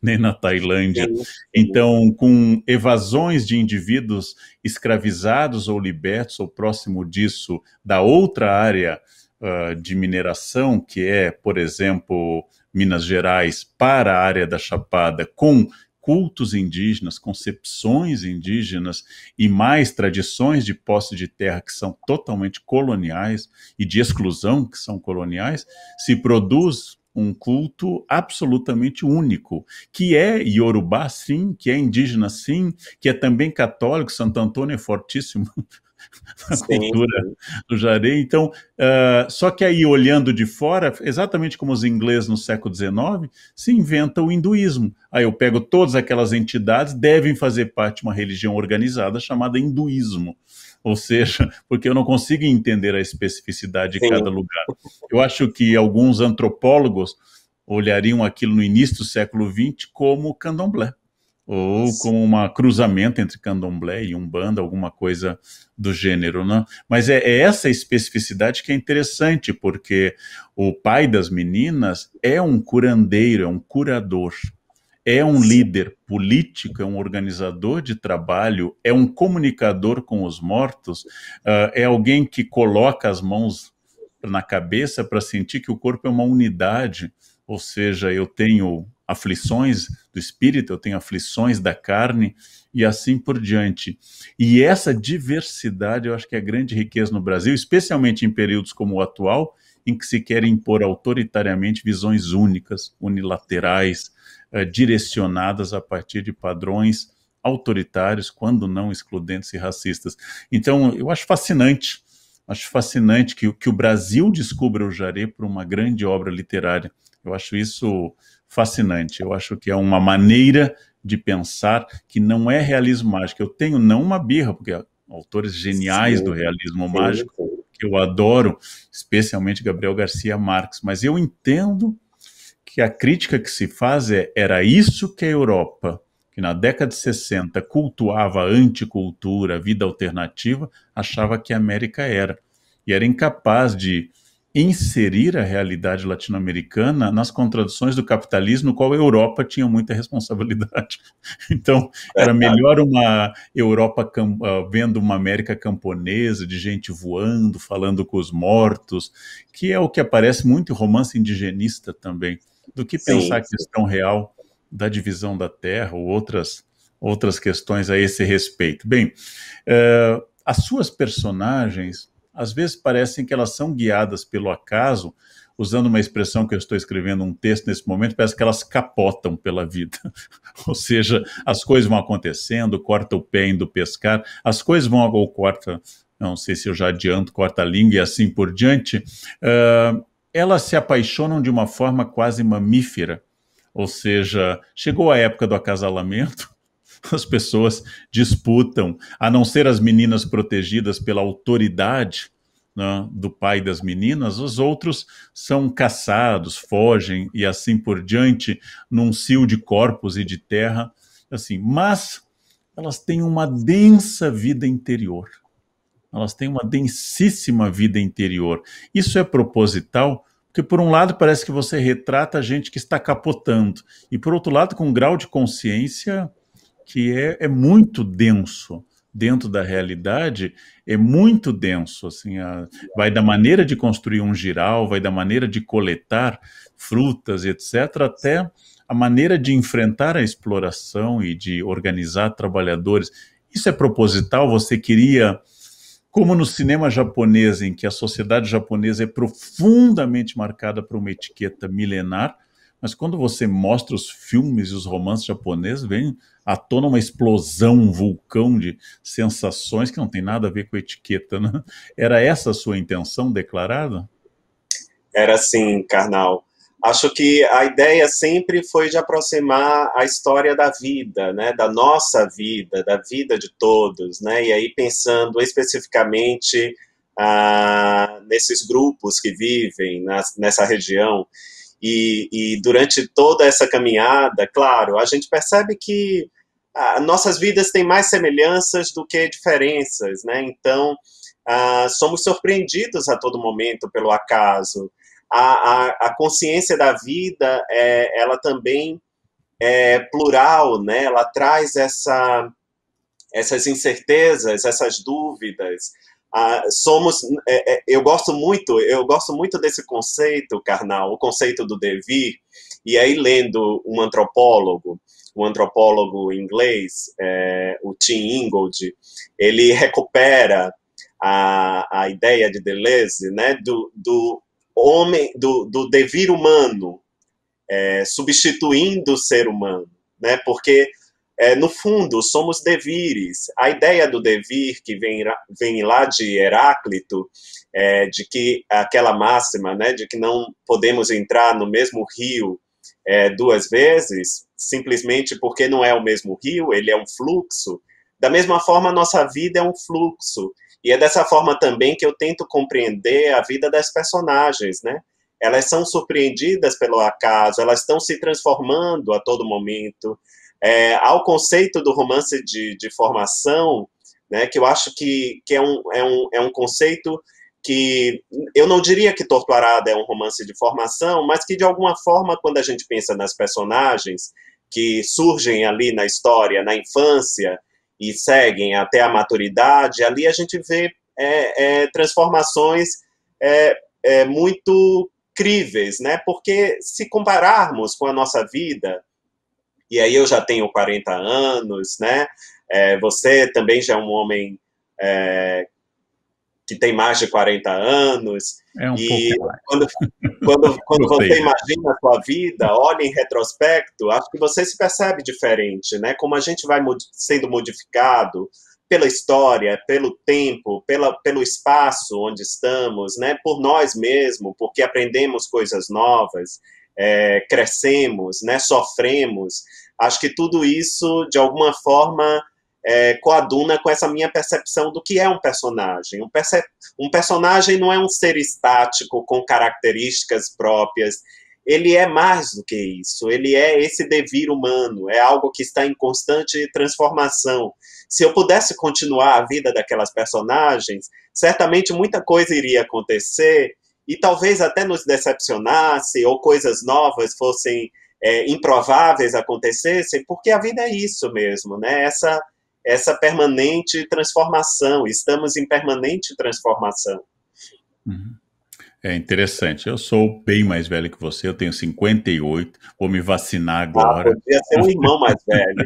nem na Tailândia. É então, com evasões de indivíduos escravizados ou libertos, ou próximo disso, da outra área uh, de mineração, que é, por exemplo, Minas Gerais, para a área da Chapada, com cultos indígenas, concepções indígenas e mais tradições de posse de terra que são totalmente coloniais e de exclusão que são coloniais, se produz um culto absolutamente único, que é Yorubá, sim, que é indígena, sim, que é também católico, Santo Antônio é fortíssimo na sim. cultura do Jaré. Então, uh, só que aí, olhando de fora, exatamente como os ingleses no século XIX, se inventa o hinduísmo. Aí eu pego todas aquelas entidades, devem fazer parte de uma religião organizada chamada hinduísmo ou seja, porque eu não consigo entender a especificidade de Sim. cada lugar. Eu acho que alguns antropólogos olhariam aquilo no início do século XX como candomblé, ou Sim. como um cruzamento entre candomblé e umbanda, alguma coisa do gênero. Né? Mas é, é essa especificidade que é interessante, porque o pai das meninas é um curandeiro, é um curador é um líder político, é um organizador de trabalho, é um comunicador com os mortos, uh, é alguém que coloca as mãos na cabeça para sentir que o corpo é uma unidade, ou seja, eu tenho aflições do espírito, eu tenho aflições da carne e assim por diante. E essa diversidade eu acho que é a grande riqueza no Brasil, especialmente em períodos como o atual, em que se quer impor autoritariamente visões únicas, unilaterais, eh, direcionadas a partir de padrões autoritários, quando não excludentes e racistas. Então, eu acho fascinante, acho fascinante que, que o Brasil descubra o Jaré por uma grande obra literária. Eu acho isso fascinante. Eu acho que é uma maneira de pensar que não é realismo mágico. Eu tenho não uma birra, porque autores geniais sim, do realismo sim, mágico sim. que eu adoro, especialmente Gabriel Garcia Marques, mas eu entendo que a crítica que se faz é era isso que a Europa, que na década de 60 cultuava a anticultura, a vida alternativa, achava que a América era. E era incapaz de inserir a realidade latino-americana nas contradições do capitalismo, no qual a Europa tinha muita responsabilidade. Então, era melhor uma Europa ah, vendo uma América camponesa, de gente voando, falando com os mortos, que é o que aparece muito em romance indigenista também do que pensar sim, a questão real da divisão da terra ou outras, outras questões a esse respeito. Bem, eh, as suas personagens, às vezes parecem que elas são guiadas pelo acaso, usando uma expressão que eu estou escrevendo um texto nesse momento, parece que elas capotam pela vida. ou seja, as coisas vão acontecendo, corta o pé indo pescar, as coisas vão, ou corta, não sei se eu já adianto, corta a língua e assim por diante. Eh, elas se apaixonam de uma forma quase mamífera. Ou seja, chegou a época do acasalamento, as pessoas disputam, a não ser as meninas protegidas pela autoridade né, do pai das meninas, os outros são caçados, fogem e assim por diante, num cio de corpos e de terra. assim. Mas elas têm uma densa vida interior. Elas têm uma densíssima vida interior. Isso é proposital, porque por um lado parece que você retrata a gente que está capotando, e por outro lado com um grau de consciência que é, é muito denso dentro da realidade é muito denso. Assim, a, vai da maneira de construir um giral, vai da maneira de coletar frutas, etc., até a maneira de enfrentar a exploração e de organizar trabalhadores. Isso é proposital? Você queria como no cinema japonês, em que a sociedade japonesa é profundamente marcada por uma etiqueta milenar, mas quando você mostra os filmes e os romances japoneses, vem à tona uma explosão, um vulcão de sensações que não tem nada a ver com etiqueta. Né? Era essa a sua intenção declarada? Era sim, Karnal. Acho que a ideia sempre foi de aproximar a história da vida, né, da nossa vida, da vida de todos, né, e aí pensando especificamente ah, nesses grupos que vivem nas, nessa região. E, e, durante toda essa caminhada, claro, a gente percebe que ah, nossas vidas têm mais semelhanças do que diferenças, né? Então, ah, somos surpreendidos a todo momento pelo acaso a, a, a consciência da vida, é, ela também é plural, né? Ela traz essa, essas incertezas, essas dúvidas. Ah, somos, é, é eu gosto muito, eu gosto muito desse conceito, Karnal, o conceito do devir. E aí lendo um antropólogo, um antropólogo inglês, é, o Tim Ingold, ele recupera a, a ideia de Deleuze, né, do, do homem, do, do devir humano, é, substituindo o ser humano, né? Porque é, no fundo somos devires. A ideia do devir que vem, vem lá de Heráclito, é, de que aquela máxima, né, de que não podemos entrar no mesmo rio é, duas vezes, simplesmente porque não é o mesmo rio, ele é um fluxo. Da mesma forma, nossa vida é um fluxo. E é dessa forma também que eu tento compreender a vida das personagens, né? Elas são surpreendidas pelo acaso, elas estão se transformando a todo momento. É, ao conceito do romance de, de formação, né, que eu acho que, que é, um, é, um, é um conceito que eu não diria que Torturada é um romance de formação, mas que de alguma forma, quando a gente pensa nas personagens que surgem ali na história, na infância, e seguem até a maturidade, ali a gente vê é, é, transformações é, é, muito críveis, né? Porque se compararmos com a nossa vida, e aí eu já tenho 40 anos, né? É, você também já é um homem é, que tem mais de 40 anos. É um e quando, quando, quando você imagina a sua vida, olha em retrospecto, acho que você se percebe diferente, né? Como a gente vai sendo modificado pela história, pelo tempo, pela, pelo espaço onde estamos, né? Por nós mesmos, porque aprendemos coisas novas. É, crescemos, né, sofremos. Acho que tudo isso, de alguma forma, é, coaduna com essa minha percepção do que é um personagem. Um, perce um personagem não é um ser estático com características próprias. Ele é mais do que isso. Ele é esse devir humano. É algo que está em constante transformação. Se eu pudesse continuar a vida daquelas personagens, certamente muita coisa iria acontecer e talvez até nos decepcionasse ou coisas novas fossem é, improváveis acontecessem, porque a vida é isso mesmo, né? Essa essa permanente transformação. Estamos em permanente transformação. Uhum. É interessante. Eu sou bem mais velho que você, eu tenho 58, vou me vacinar ah, agora. Ah, podia ser um irmão mais velho.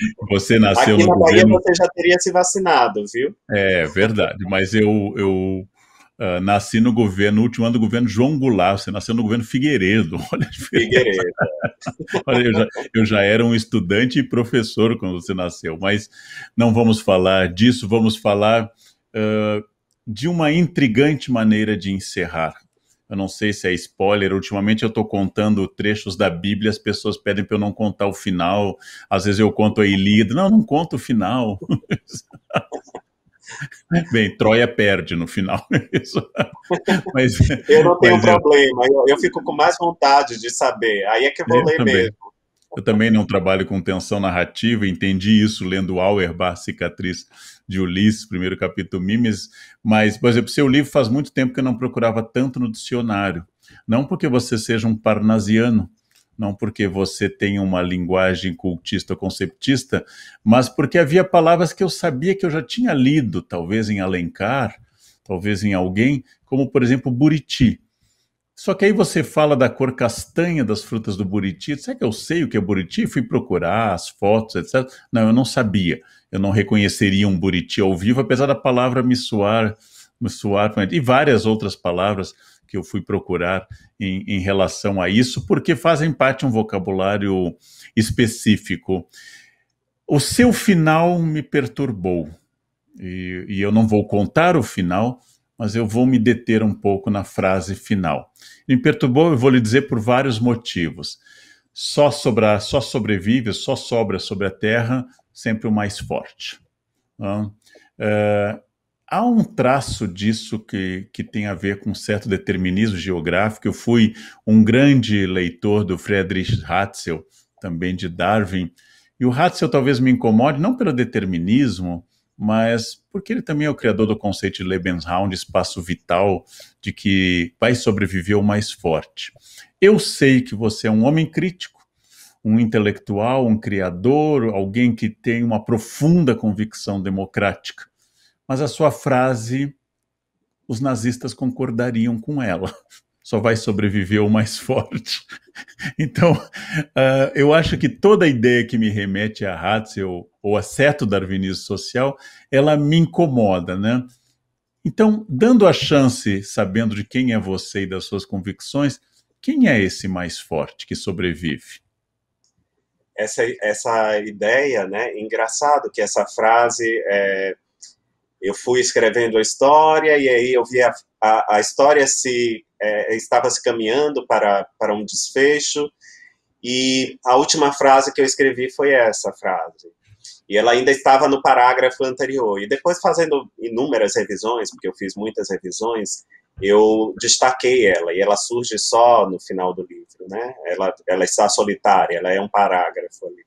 você nasceu Aqui no na governo... Bahia você já teria se vacinado, viu? É verdade, mas eu, eu Uh, nasci no governo, no último ano do governo João Goulart, você nasceu no governo Figueiredo. Olha Figueiredo. Olha, eu, já, eu já era um estudante e professor quando você nasceu, mas não vamos falar disso, vamos falar uh, de uma intrigante maneira de encerrar. Eu não sei se é spoiler, ultimamente eu estou contando trechos da Bíblia, as pessoas pedem para eu não contar o final, às vezes eu conto a Ilíada, não, não conto o final. Bem, Troia perde no final. É mas, eu não tenho problema, eu, eu, fico com mais vontade de saber. Aí é que eu vou eu ler também. mesmo. Eu também não trabalho com tensão narrativa, entendi isso lendo Auerbach, Cicatriz de Ulisses, primeiro capítulo Mimes, mas, por exemplo, seu livro faz muito tempo que eu não procurava tanto no dicionário. Não porque você seja um parnasiano, não porque você tem uma linguagem cultista ou conceptista, mas porque havia palavras que eu sabia que eu já tinha lido, talvez em Alencar, talvez em alguém, como por exemplo buriti. Só que aí você fala da cor castanha das frutas do buriti. Será que eu sei o que é buriti? Fui procurar as fotos, etc. Não, eu não sabia. Eu não reconheceria um buriti ao vivo, apesar da palavra me soar suar, e várias outras palavras que eu fui procurar em, em, relação a isso, porque fazem parte de um vocabulário específico. O seu final me perturbou, e, e eu não vou contar o final, mas eu vou me deter um pouco na frase final. Me perturbou, eu vou lhe dizer por vários motivos. Só, sobra, só sobrevive, só sobra sobre a terra sempre o mais forte. Uh, há um traço disso que, que tem a ver com um certo determinismo geográfico. Eu fui um grande leitor do Friedrich Ratzel, também de Darwin, e o Ratzel talvez me incomode, não pelo determinismo, mas porque ele também é o criador do conceito de Lebensraum, de espaço vital, de que vai sobreviver o mais forte. Eu sei que você é um homem crítico, um intelectual, um criador, alguém que tem uma profunda convicção democrática mas a sua frase, os nazistas concordariam com ela. Só vai sobreviver o mais forte. Então, uh, eu acho que toda ideia que me remete a Ratzel ou a certo darwinismo social, ela me incomoda, né? Então, dando a chance, sabendo de quem é você e das suas convicções, quem é esse mais forte que sobrevive? Essa, essa ideia, né? Engraçado que essa frase é, eu fui escrevendo a história e aí eu vi a, a, a história se é, estava se caminhando para, para um desfecho e a última frase que eu escrevi foi essa frase e ela ainda estava no parágrafo anterior e depois fazendo inúmeras revisões porque eu fiz muitas revisões eu destaquei ela e ela surge só no final do livro né ela ela está solitária ela é um parágrafo ali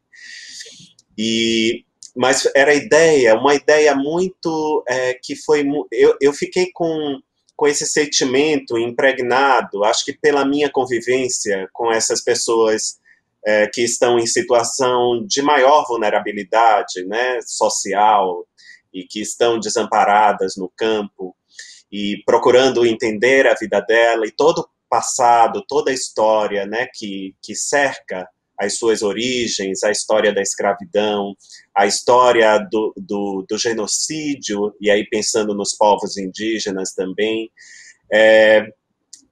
e mas era ideia, uma ideia muito é, que foi. Eu, eu fiquei com, com esse sentimento impregnado, acho que pela minha convivência com essas pessoas é, que estão em situação de maior vulnerabilidade né, social e que estão desamparadas no campo e procurando entender a vida dela e todo o passado, toda a história né, que, que cerca as suas origens, a história da escravidão, a história do, do, do genocídio, e aí pensando nos povos indígenas também, é,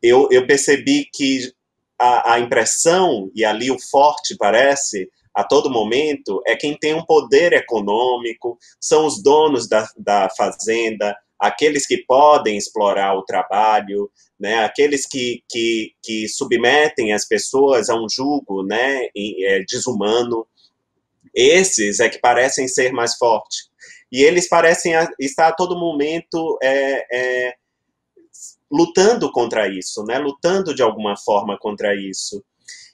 eu, eu percebi que a, a impressão, e ali o forte parece, a todo momento é quem tem um poder econômico, são os donos da, da fazenda, aqueles que podem explorar o trabalho, né, aqueles que, que, que submetem as pessoas a um julgo né, é, desumano, esses é que parecem ser mais fortes. E eles parecem estar a todo momento é, é, lutando contra isso, né, lutando de alguma forma contra isso.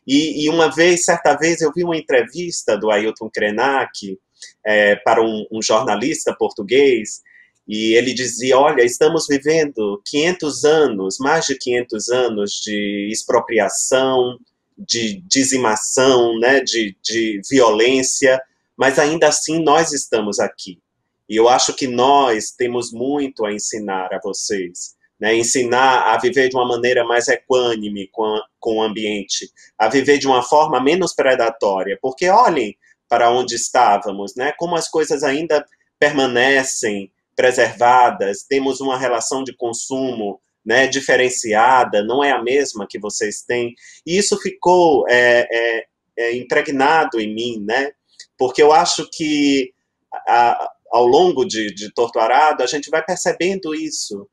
E, e, uma vez, certa vez, eu vi uma entrevista do Ailton Krenak é, para um, um jornalista português, e ele dizia: Olha, estamos vivendo 500 anos, mais de 500 anos de expropriação, de dizimação, né, de, de violência, mas ainda assim nós estamos aqui. E eu acho que nós temos muito a ensinar a vocês. Né, ensinar a viver de uma maneira mais equânime com, com o ambiente, a viver de uma forma menos predatória, porque olhem para onde estávamos, né, como as coisas ainda permanecem preservadas, temos uma relação de consumo né, diferenciada, não é a mesma que vocês têm. E isso ficou é, é, é impregnado em mim, né? Porque eu acho que a, ao longo de, de Torturado a gente vai percebendo isso,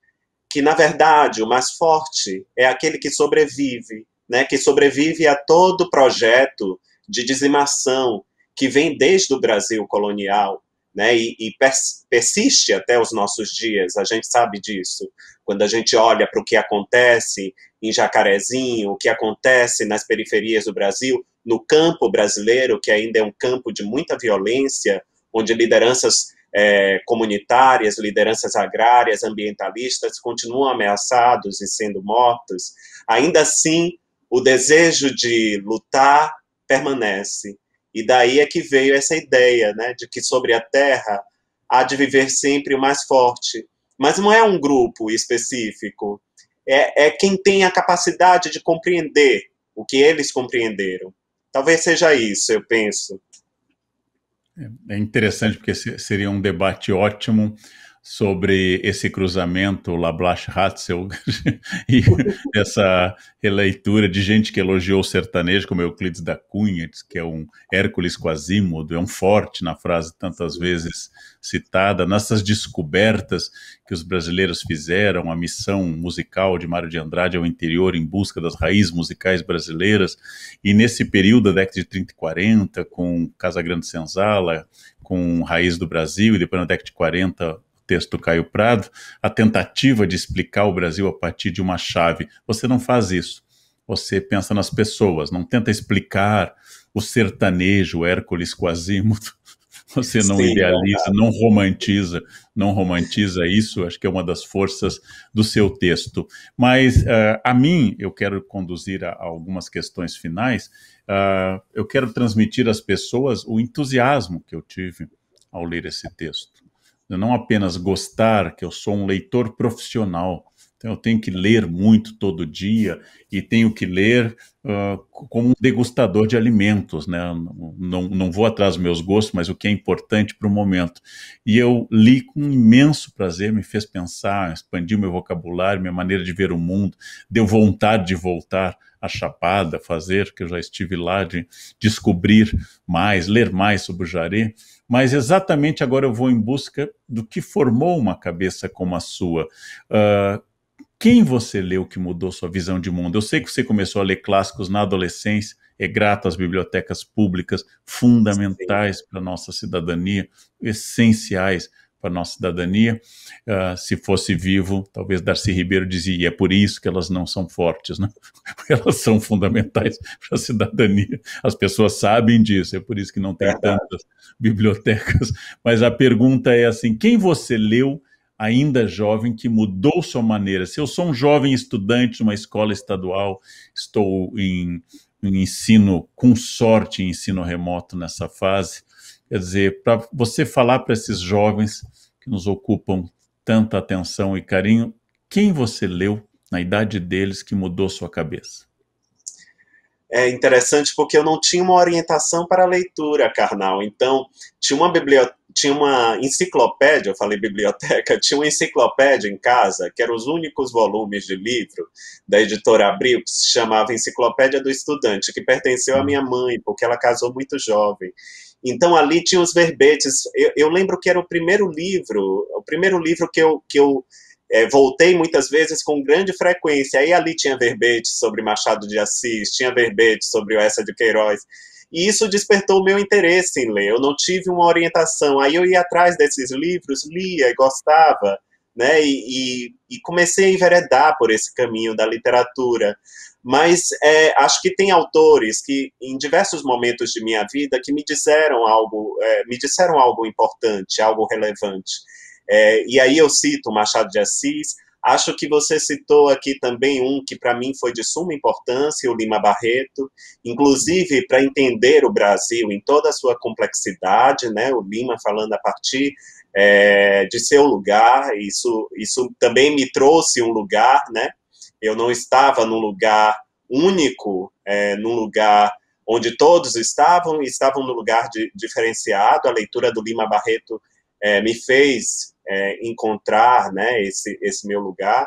que na verdade o mais forte é aquele que sobrevive, né? Que sobrevive a todo projeto de dizimação que vem desde o Brasil colonial, né, e, e pers persiste até os nossos dias, a gente sabe disso. Quando a gente olha para o que acontece em Jacarezinho, o que acontece nas periferias do Brasil, no campo brasileiro, que ainda é um campo de muita violência, onde lideranças é, comunitárias, lideranças agrárias, ambientalistas continuam ameaçados e sendo mortos, ainda assim o desejo de lutar permanece. E daí é que veio essa ideia, né, de que sobre a terra há de viver sempre o mais forte. Mas não é um grupo específico, é, é quem tem a capacidade de compreender o que eles compreenderam. Talvez seja isso, eu penso. É, é interessante, porque seria um debate ótimo sobre esse cruzamento Lablache-Hatzel e essa releitura de gente que elogiou o sertanejo, como Euclides da Cunha, que é um Hércules Quasimodo, é um forte na frase tantas vezes citada, nessas descobertas que os brasileiros fizeram, a missão musical de Mário de Andrade ao interior em busca das raízes musicais brasileiras, e nesse período da década de 30 e 40, com Casa Grande Senzala, com Raiz do Brasil, e depois na década de 40, texto do Caio Prado, a tentativa de explicar o Brasil a partir de uma chave. Você não faz isso. Você pensa nas pessoas, não tenta explicar o sertanejo, Hércules Quasimodo. Você não Sim, idealiza, não romantiza, não romantiza isso. Acho que é uma das forças do seu texto. Mas uh, a mim, eu quero conduzir a, a algumas questões finais. Uh, eu quero transmitir às pessoas o entusiasmo que eu tive ao ler esse texto. Eu não apenas gostar, que eu sou um leitor profissional. Então, eu tenho que ler muito todo dia e tenho que ler uh, como um degustador de alimentos, né? Não, não vou atrás dos meus gostos, mas o que é importante para o momento. E eu li com imenso prazer, me fez pensar, expandiu meu vocabulário, minha maneira de ver o mundo, deu vontade de voltar à Chapada, fazer, que eu já estive lá, de descobrir mais, ler mais sobre o Jaré mas exatamente agora eu vou em busca do que formou uma cabeça como a sua. Uh, quem você leu que mudou sua visão de mundo? Eu sei que você começou a ler clássicos na adolescência, é grato às bibliotecas públicas, fundamentais para a nossa cidadania, essenciais para a nossa cidadania. Uh, se fosse vivo, talvez Darcy Ribeiro dizia, e é por isso que elas não são fortes, né? elas são fundamentais para a cidadania. As pessoas sabem disso, é por isso que não tem é tantas bibliotecas. Mas a pergunta é assim, quem você leu ainda jovem que mudou sua maneira? Se eu sou um jovem estudante de uma escola estadual, estou em, em ensino com sorte, em ensino remoto nessa fase, Quer dizer, para você falar para esses jovens que nos ocupam tanta atenção e carinho, quem você leu na idade deles que mudou sua cabeça? é interessante porque eu não tinha uma orientação para a leitura, carnal. Então, tinha uma biblioteca, tinha uma enciclopédia, eu falei biblioteca, tinha uma enciclopédia em casa, que eram os únicos volumes de livro da editora Abril, que se chamava Enciclopédia do Estudante, que pertenceu à hum. minha mãe, porque ela casou muito jovem. Então ali tinha os verbetes. Eu, eu lembro que era o primeiro livro, o primeiro livro que eu, que eu é, voltei muitas vezes com grande frequência. Aí ali tinha verbetes sobre Machado de Assis, tinha verbetes sobre Oessa de Queiroz. E isso despertou o meu interesse em ler. Eu não tive uma orientação. Aí eu ia atrás desses livros, lia e gostava, né? E, e, e comecei a enveredar por esse caminho da literatura. Mas é, acho que tem autores que, em diversos momentos de minha vida, que me disseram algo, é, me disseram algo importante, algo relevante. É, e aí eu cito Machado de Assis. Acho que você citou aqui também um que para mim foi de suma importância, o Lima Barreto. Inclusive para entender o Brasil em toda a sua complexidade, né? O Lima falando a partir é, de seu lugar, isso, isso também me trouxe um lugar, né? eu não estava num lugar único, é, num lugar onde todos estavam e estavam num lugar de, diferenciado. A leitura do Lima Barreto é, me fez é, encontrar né, esse, esse meu lugar.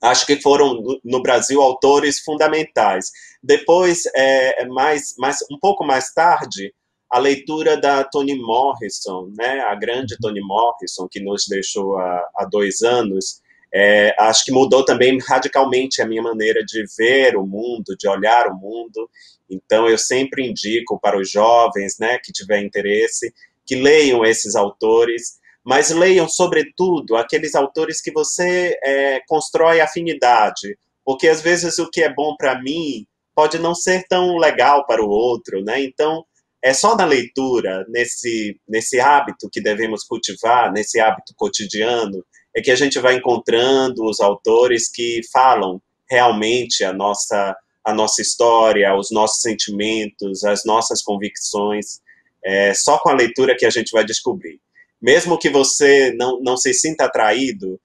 Acho que foram no Brasil autores fundamentais. Depois, é, é, mais, mais, um pouco mais tarde, a leitura da Toni Morrison, né, a grande Toni Morrison, que nos deixou há, há dois anos, é, acho que mudou também radicalmente a minha maneira de ver o mundo, de olhar o mundo. Então, eu sempre indico para os jovens né, que tiver interesse que leiam esses autores, mas leiam, sobretudo, aqueles autores que você é, constrói afinidade, porque às vezes o que é bom para mim pode não ser tão legal para o outro, né? Então, é só na leitura, nesse, nesse hábito que devemos cultivar, nesse hábito cotidiano é que a gente vai encontrando os autores que falam realmente a nossa, a nossa história, os nossos sentimentos, as nossas convicções. É só com a leitura que a gente vai descobrir. Mesmo que você não, não se sinta atraído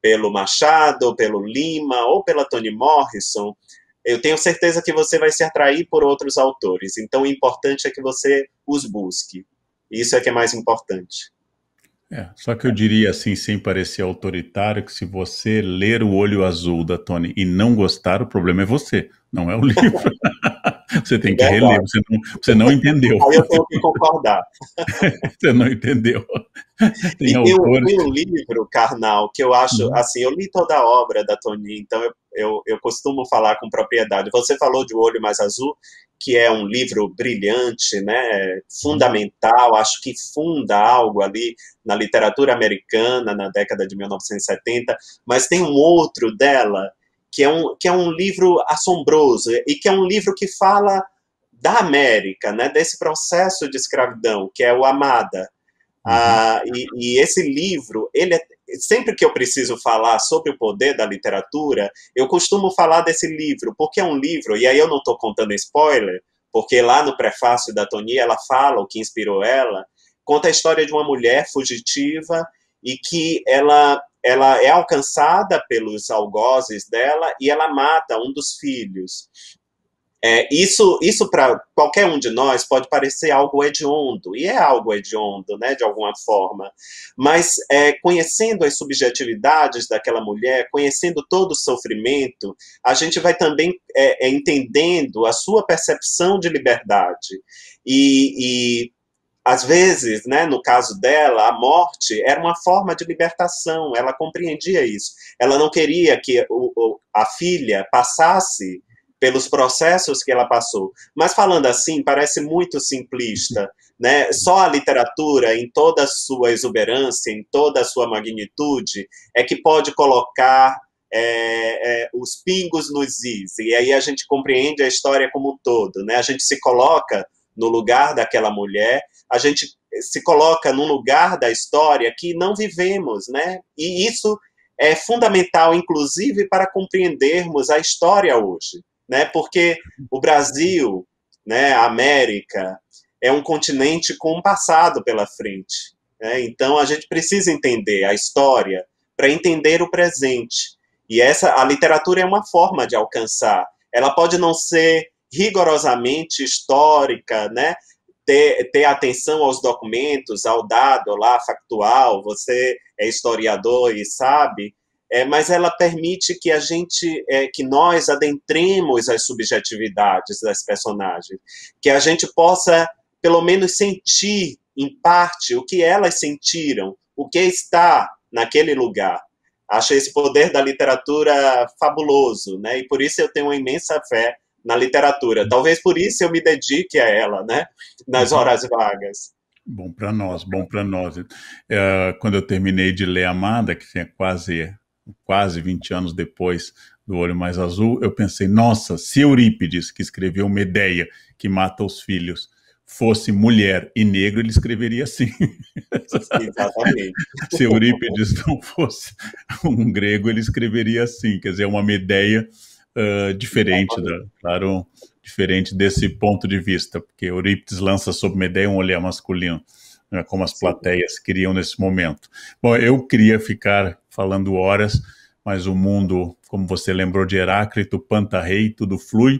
pelo Machado, pelo Lima ou pela Toni Morrison, eu tenho certeza que você vai se atrair por outros autores. Então, o importante é que você os busque. Isso é que é mais importante. É, só que eu diria assim, sem parecer autoritário, que se você ler o Olho Azul da Tony e não gostar, o problema é você, não é o livro. você tem que reler, você não, você não entendeu. Aí eu tenho que concordar. você não entendeu. Tem e autores... tem um livro, Carnal, que eu acho, uhum. assim, eu li toda a obra da Tony, então eu, eu, eu costumo falar com propriedade. Você falou de O Olho Mais Azul, que é um livro brilhante, né, uhum. fundamental, acho que funda algo ali na literatura americana na década de 1970, mas tem um outro dela que é um, que é um livro assombroso e que é um livro que fala da América, né, desse processo de escravidão, que é o Amada. Uhum. Ah, e, e, esse livro, ele é, sempre que eu preciso falar sobre o poder da literatura, eu costumo falar desse livro, porque é um livro, e aí eu não estou contando spoiler, porque lá no prefácio da Tonia ela fala o que inspirou ela, conta a história de uma mulher fugitiva e que ela ela é alcançada pelos algozes dela e ela mata um dos filhos. É, isso isso para qualquer um de nós pode parecer algo hediondo, e é algo hediondo, né, de alguma forma. Mas é, conhecendo as subjetividades daquela mulher, conhecendo todo o sofrimento, a gente vai também é, é entendendo a sua percepção de liberdade. e, e às vezes, né, no caso dela, a morte era uma forma de libertação, ela compreendia isso. Ela não queria que o, a filha passasse pelos processos que ela passou. Mas falando assim, parece muito simplista, né? Só a literatura, em toda a sua exuberância, em toda a sua magnitude, é que pode colocar é, é, os pingos nos is. E aí a gente compreende a história como um todo, né? A gente se coloca no lugar daquela mulher, a gente se coloca num lugar da história que não vivemos, né? E isso é fundamental, inclusive, para compreendermos a história hoje né? Porque o Brasil, né, a América, é um continente com um passado pela frente. Né? Então a gente precisa entender a história para entender o presente. E essa a literatura é uma forma de alcançar. Ela pode não ser rigorosamente histórica, né? Ter, ter atenção aos documentos, ao dado lá factual, você é historiador e sabe, é, mas ela permite que a gente, é, que nós adentremos as subjetividades das personagens, que a gente possa, pelo menos, sentir, em parte, o que elas sentiram, o que está naquele lugar. Acho esse poder da literatura fabuloso, né? E por isso eu tenho uma imensa fé na literatura. Talvez por isso eu me dedique a ela, né? Nas uhum. horas vagas. Bom para nós, bom para nós. É, quando eu terminei de ler Amada, que tinha quase quase 20 anos depois do Olho Mais Azul, eu pensei, nossa, se Eurípides, que escreveu Medeia, que mata os filhos, fosse mulher e negro, ele escreveria assim. Exatamente. se Eurípides não fosse um grego, ele escreveria assim, quer dizer, é uma Medeia uh, diferente, da, claro, diferente desse ponto de vista, porque Eurípides lança sobre Medeia um olhar masculino, né, como as plateias queriam nesse momento. Bom, eu queria ficar falando horas, mas o mundo, como você lembrou de Heráclito, Pantarrei, tudo flui.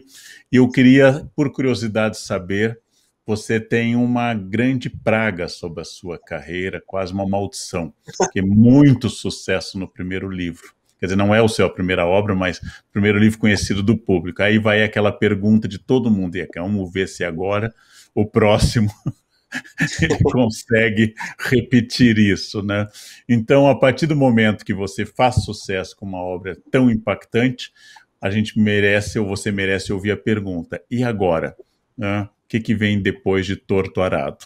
E eu queria, por curiosidade, saber: você tem uma grande praga sobre a sua carreira, quase uma maldição, que é muito sucesso no primeiro livro quer dizer, não é o seu a primeira obra, mas primeiro livro conhecido do público. Aí vai aquela pergunta de todo mundo, e é, vamos ver se agora o próximo consegue repetir isso, né? Então, a partir do momento que você faz sucesso com uma obra tão impactante, a gente merece ou você merece ouvir a pergunta: e agora? Né? O que, que vem depois de Torto Arado?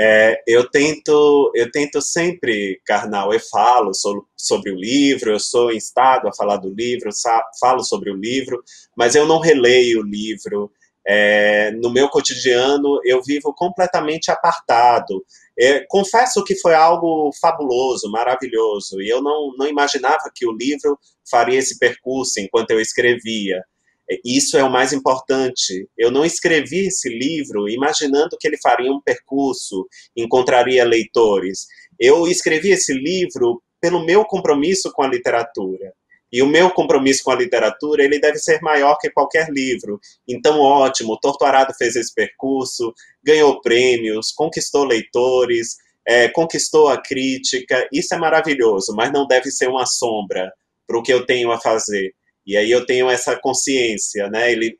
É, eu tento eu tento sempre, Carnal, eu falo sobre o livro, eu sou instado a falar do livro, falo sobre o livro, mas eu não releio o livro, é, no meu cotidiano, eu vivo completamente apartado. É, confesso que foi algo fabuloso, maravilhoso, e eu não, não imaginava que o livro faria esse percurso enquanto eu escrevia. É, isso é o mais importante. Eu não escrevi esse livro imaginando que ele faria um percurso, encontraria leitores. Eu escrevi esse livro pelo meu compromisso com a literatura. E o meu compromisso com a literatura, ele deve ser maior que qualquer livro. Então, ótimo, Torturado fez esse percurso, ganhou prêmios, conquistou leitores, é, conquistou a crítica. Isso é maravilhoso, mas não deve ser uma sombra para o que eu tenho a fazer. E aí eu tenho essa consciência, né? Ele,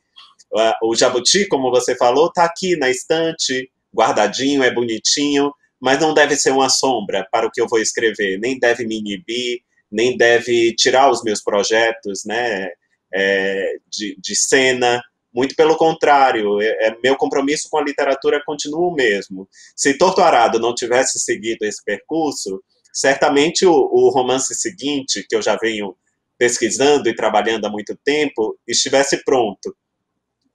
o jabuti, como você falou, está aqui na estante, guardadinho, é bonitinho, mas não deve ser uma sombra para o que eu vou escrever, nem deve me inibir, nem deve tirar os meus projetos né, é, de, de cena. Muito pelo contrário, é, é meu compromisso com a literatura continua o mesmo. Se Torto Arado não tivesse seguido esse percurso, certamente o, o romance seguinte, que eu já venho pesquisando e trabalhando há muito tempo, estivesse pronto. Uhum.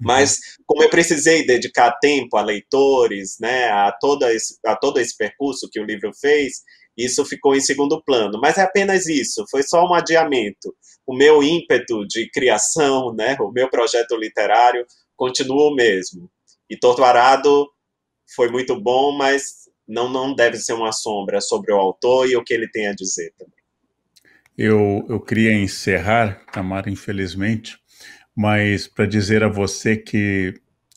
Mas como eu precisei dedicar tempo a leitores, né, a, todo esse, a todo esse percurso que o livro fez, isso ficou em segundo plano, mas é apenas isso, foi só um adiamento. O meu ímpeto de criação, né, o meu projeto literário continua o mesmo. E Torto Arado foi muito bom, mas não, não deve ser uma sombra sobre o autor e o que ele tem a dizer também. Eu, eu queria encerrar, Tamara, infelizmente, mas para dizer a você que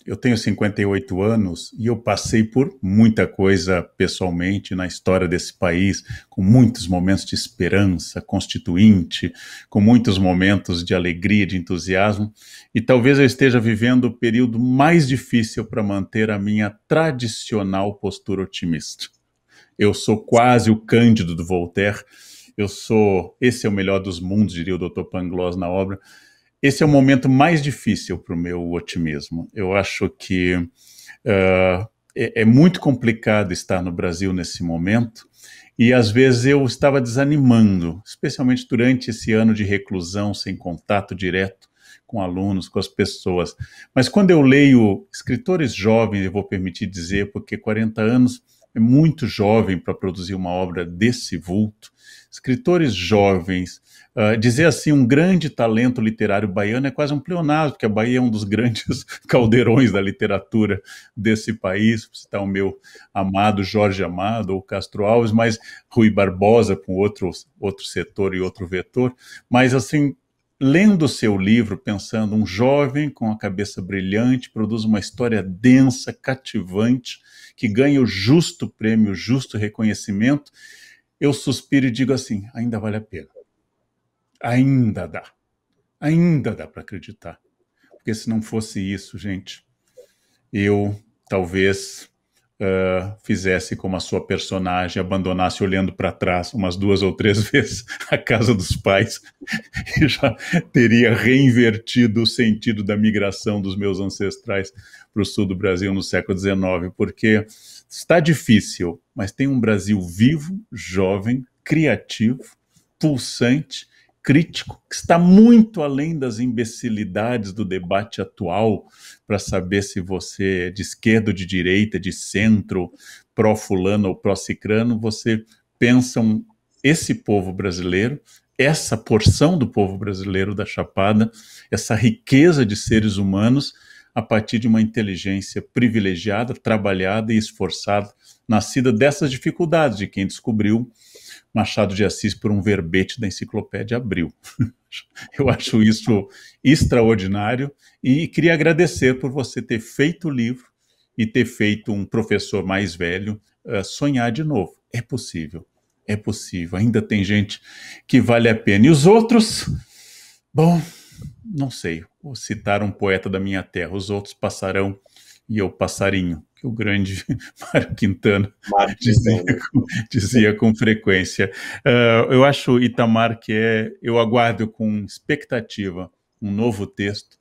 eu tenho 58 anos e eu passei por muita coisa pessoalmente na história desse país, com muitos momentos de esperança constituinte, com muitos momentos de alegria, de entusiasmo, e talvez eu esteja vivendo o período mais difícil para manter a minha tradicional postura otimista. Eu sou quase o Cândido do Voltaire. Eu sou. Esse é o melhor dos mundos, diria o Dr. Pangloss na obra esse é o momento mais difícil para o meu otimismo. Eu acho que uh, é, é muito complicado estar no Brasil nesse momento. E às vezes eu estava desanimando, especialmente durante esse ano de reclusão, sem contato direto com alunos, com as pessoas. Mas quando eu leio escritores jovens, eu vou permitir dizer, porque 40 anos é muito jovem para produzir uma obra desse vulto. Escritores jovens, uh, dizer assim, um grande talento literário baiano é quase um pleonasmo, porque a Bahia é um dos grandes caldeirões da literatura desse país. está o meu amado Jorge Amado ou Castro Alves, mas Rui Barbosa com outro, outro setor e outro vetor. Mas assim, lendo seu livro, pensando um jovem com a cabeça brilhante, produz uma história densa, cativante, que ganha o justo prêmio, o justo reconhecimento, eu suspiro e digo assim: ainda vale a pena. Ainda dá. Ainda dá para acreditar. Porque se não fosse isso, gente, eu talvez uh, fizesse como a sua personagem abandonasse olhando para trás umas duas ou três vezes a casa dos pais e já teria reinvertido o sentido da migração dos meus ancestrais para o sul do Brasil no século XIX, porque está difícil, mas tem um Brasil vivo, jovem, criativo, pulsante crítico que está muito além das imbecilidades do debate atual para saber se você é de esquerda ou de direita, de centro, pró-fulano ou pró-cicrano. Você pensa um, esse povo brasileiro, essa porção do povo brasileiro da Chapada, essa riqueza de seres humanos a partir de uma inteligência privilegiada, trabalhada e esforçada, nascida dessas dificuldades de quem descobriu Machado de Assis por um verbete da Enciclopédia Abril. Eu acho isso extraordinário e queria agradecer por você ter feito o livro e ter feito um professor mais velho eh, sonhar de novo. É possível, é possível. Ainda tem gente que vale a pena. E os outros? Bom, não sei. Vou citar um poeta da minha terra. Os outros passarão e ao passarinho, que o grande Mário Quintana Mário dizia, com, dizia com frequência. Uh, eu acho, Itamar, que é, eu aguardo com expectativa um novo texto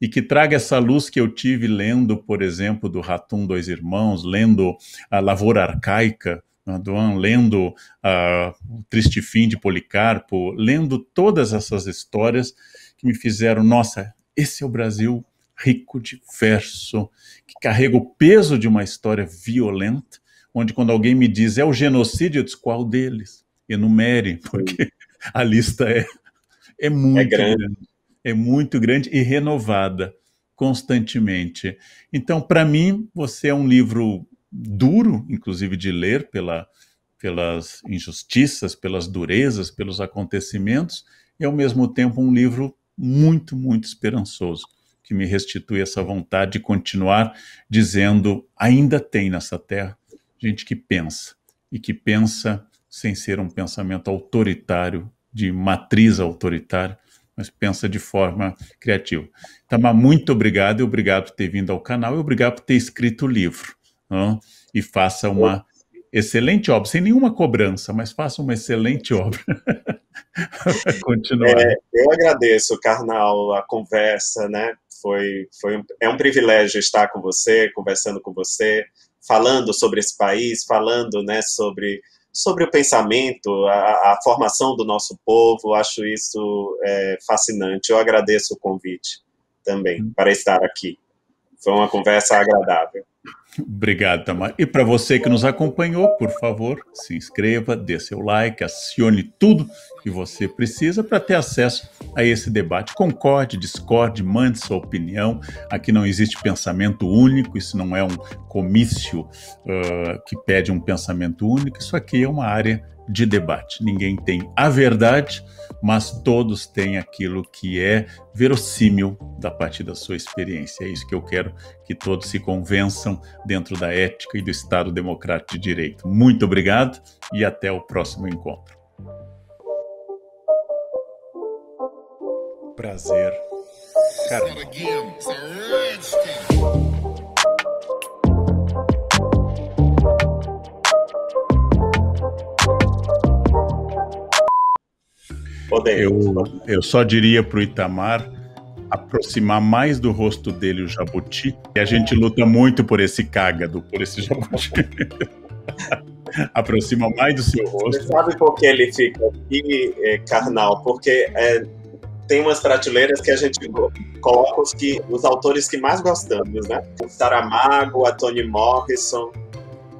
e que traga essa luz que eu tive lendo, por exemplo, do Ratum Dois Irmãos, lendo a Lavoura Arcaica, né, Doan, lendo uh, O Triste Fim de Policarpo, lendo todas essas histórias que me fizeram, nossa, esse é o Brasil rico de verso, que carrega o peso de uma história violenta, onde quando alguém me diz é o genocídio, eu diz qual deles? Enumere, porque a lista é, é muito é grande. grande. É muito grande e renovada constantemente. Então, para mim, você é um livro duro, inclusive, de ler pela, pelas injustiças, pelas durezas, pelos acontecimentos, e ao mesmo tempo um livro muito, muito esperançoso que me restitui essa vontade de continuar dizendo: ainda tem nessa terra gente que pensa, e que pensa sem ser um pensamento autoritário, de matriz autoritária, mas pensa de forma criativa. Tamar, muito obrigado e obrigado por ter vindo ao canal e obrigado por ter escrito o livro. Não? E faça uma excelente obra, sem nenhuma cobrança, mas faça uma excelente obra. Continuar. É, eu agradeço, Carnal, a conversa, né? Foi, foi é um privilégio estar com você, conversando com você, falando sobre esse país, falando né, sobre, sobre o pensamento, a, a formação do nosso povo. Acho isso é, fascinante. Eu agradeço o convite também uhum. para estar aqui. Foi uma conversa agradável. Obrigado, Tamar. E para você que nos acompanhou, por favor, se inscreva, dê seu like, acione tudo que você precisa para ter acesso a esse debate. Concorde, discorde, mande sua opinião. Aqui não existe pensamento único, isso não é um comício uh, que pede um pensamento único, isso aqui é uma área de debate. Ninguém tem a verdade, mas todos têm aquilo que é verossímil da parte da sua experiência. É isso que eu quero que todos se convençam dentro da ética e do Estado Democrático de Direito. Muito obrigado e até o próximo encontro. Prazer. Caramba. Podemos. Eu, eu só diria para o Itamar aproximar mais do rosto dele o jabuti, e a gente luta muito por esse cágado, por esse jabuti. Aproxima mais do seu rosto. Você sabe por que ele fica aqui, é, carnal? Porque é, tem umas prateleiras que a gente coloca os, que, os autores que mais gostamos, né? O Saramago, a Tony Morrison.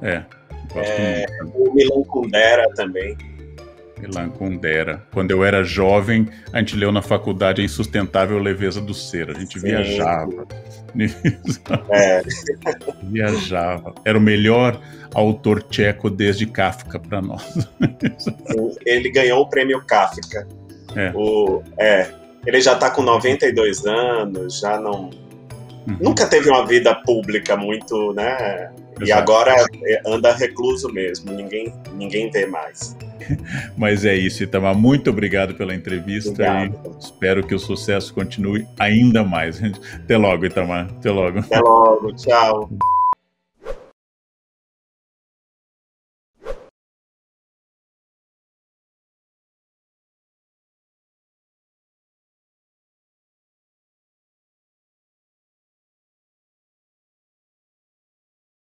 É. é o Milan Kundera também. Elan Kundera. Quando eu era jovem, a gente leu na faculdade é A Insustentável Leveza do Ser. A gente Sim. viajava. É. viajava. Era o melhor autor tcheco desde Kafka para nós. Ele ganhou o prêmio Kafka. É. O, é, ele já está com 92 anos, já não. Uhum. Nunca teve uma vida pública muito, né? Exato. E agora anda recluso mesmo, ninguém, ninguém vê mais. Mas é isso, Itamar. Muito obrigado pela entrevista obrigado. espero que o sucesso continue ainda mais. Até logo, Itamar. Até logo. Até logo, tchau.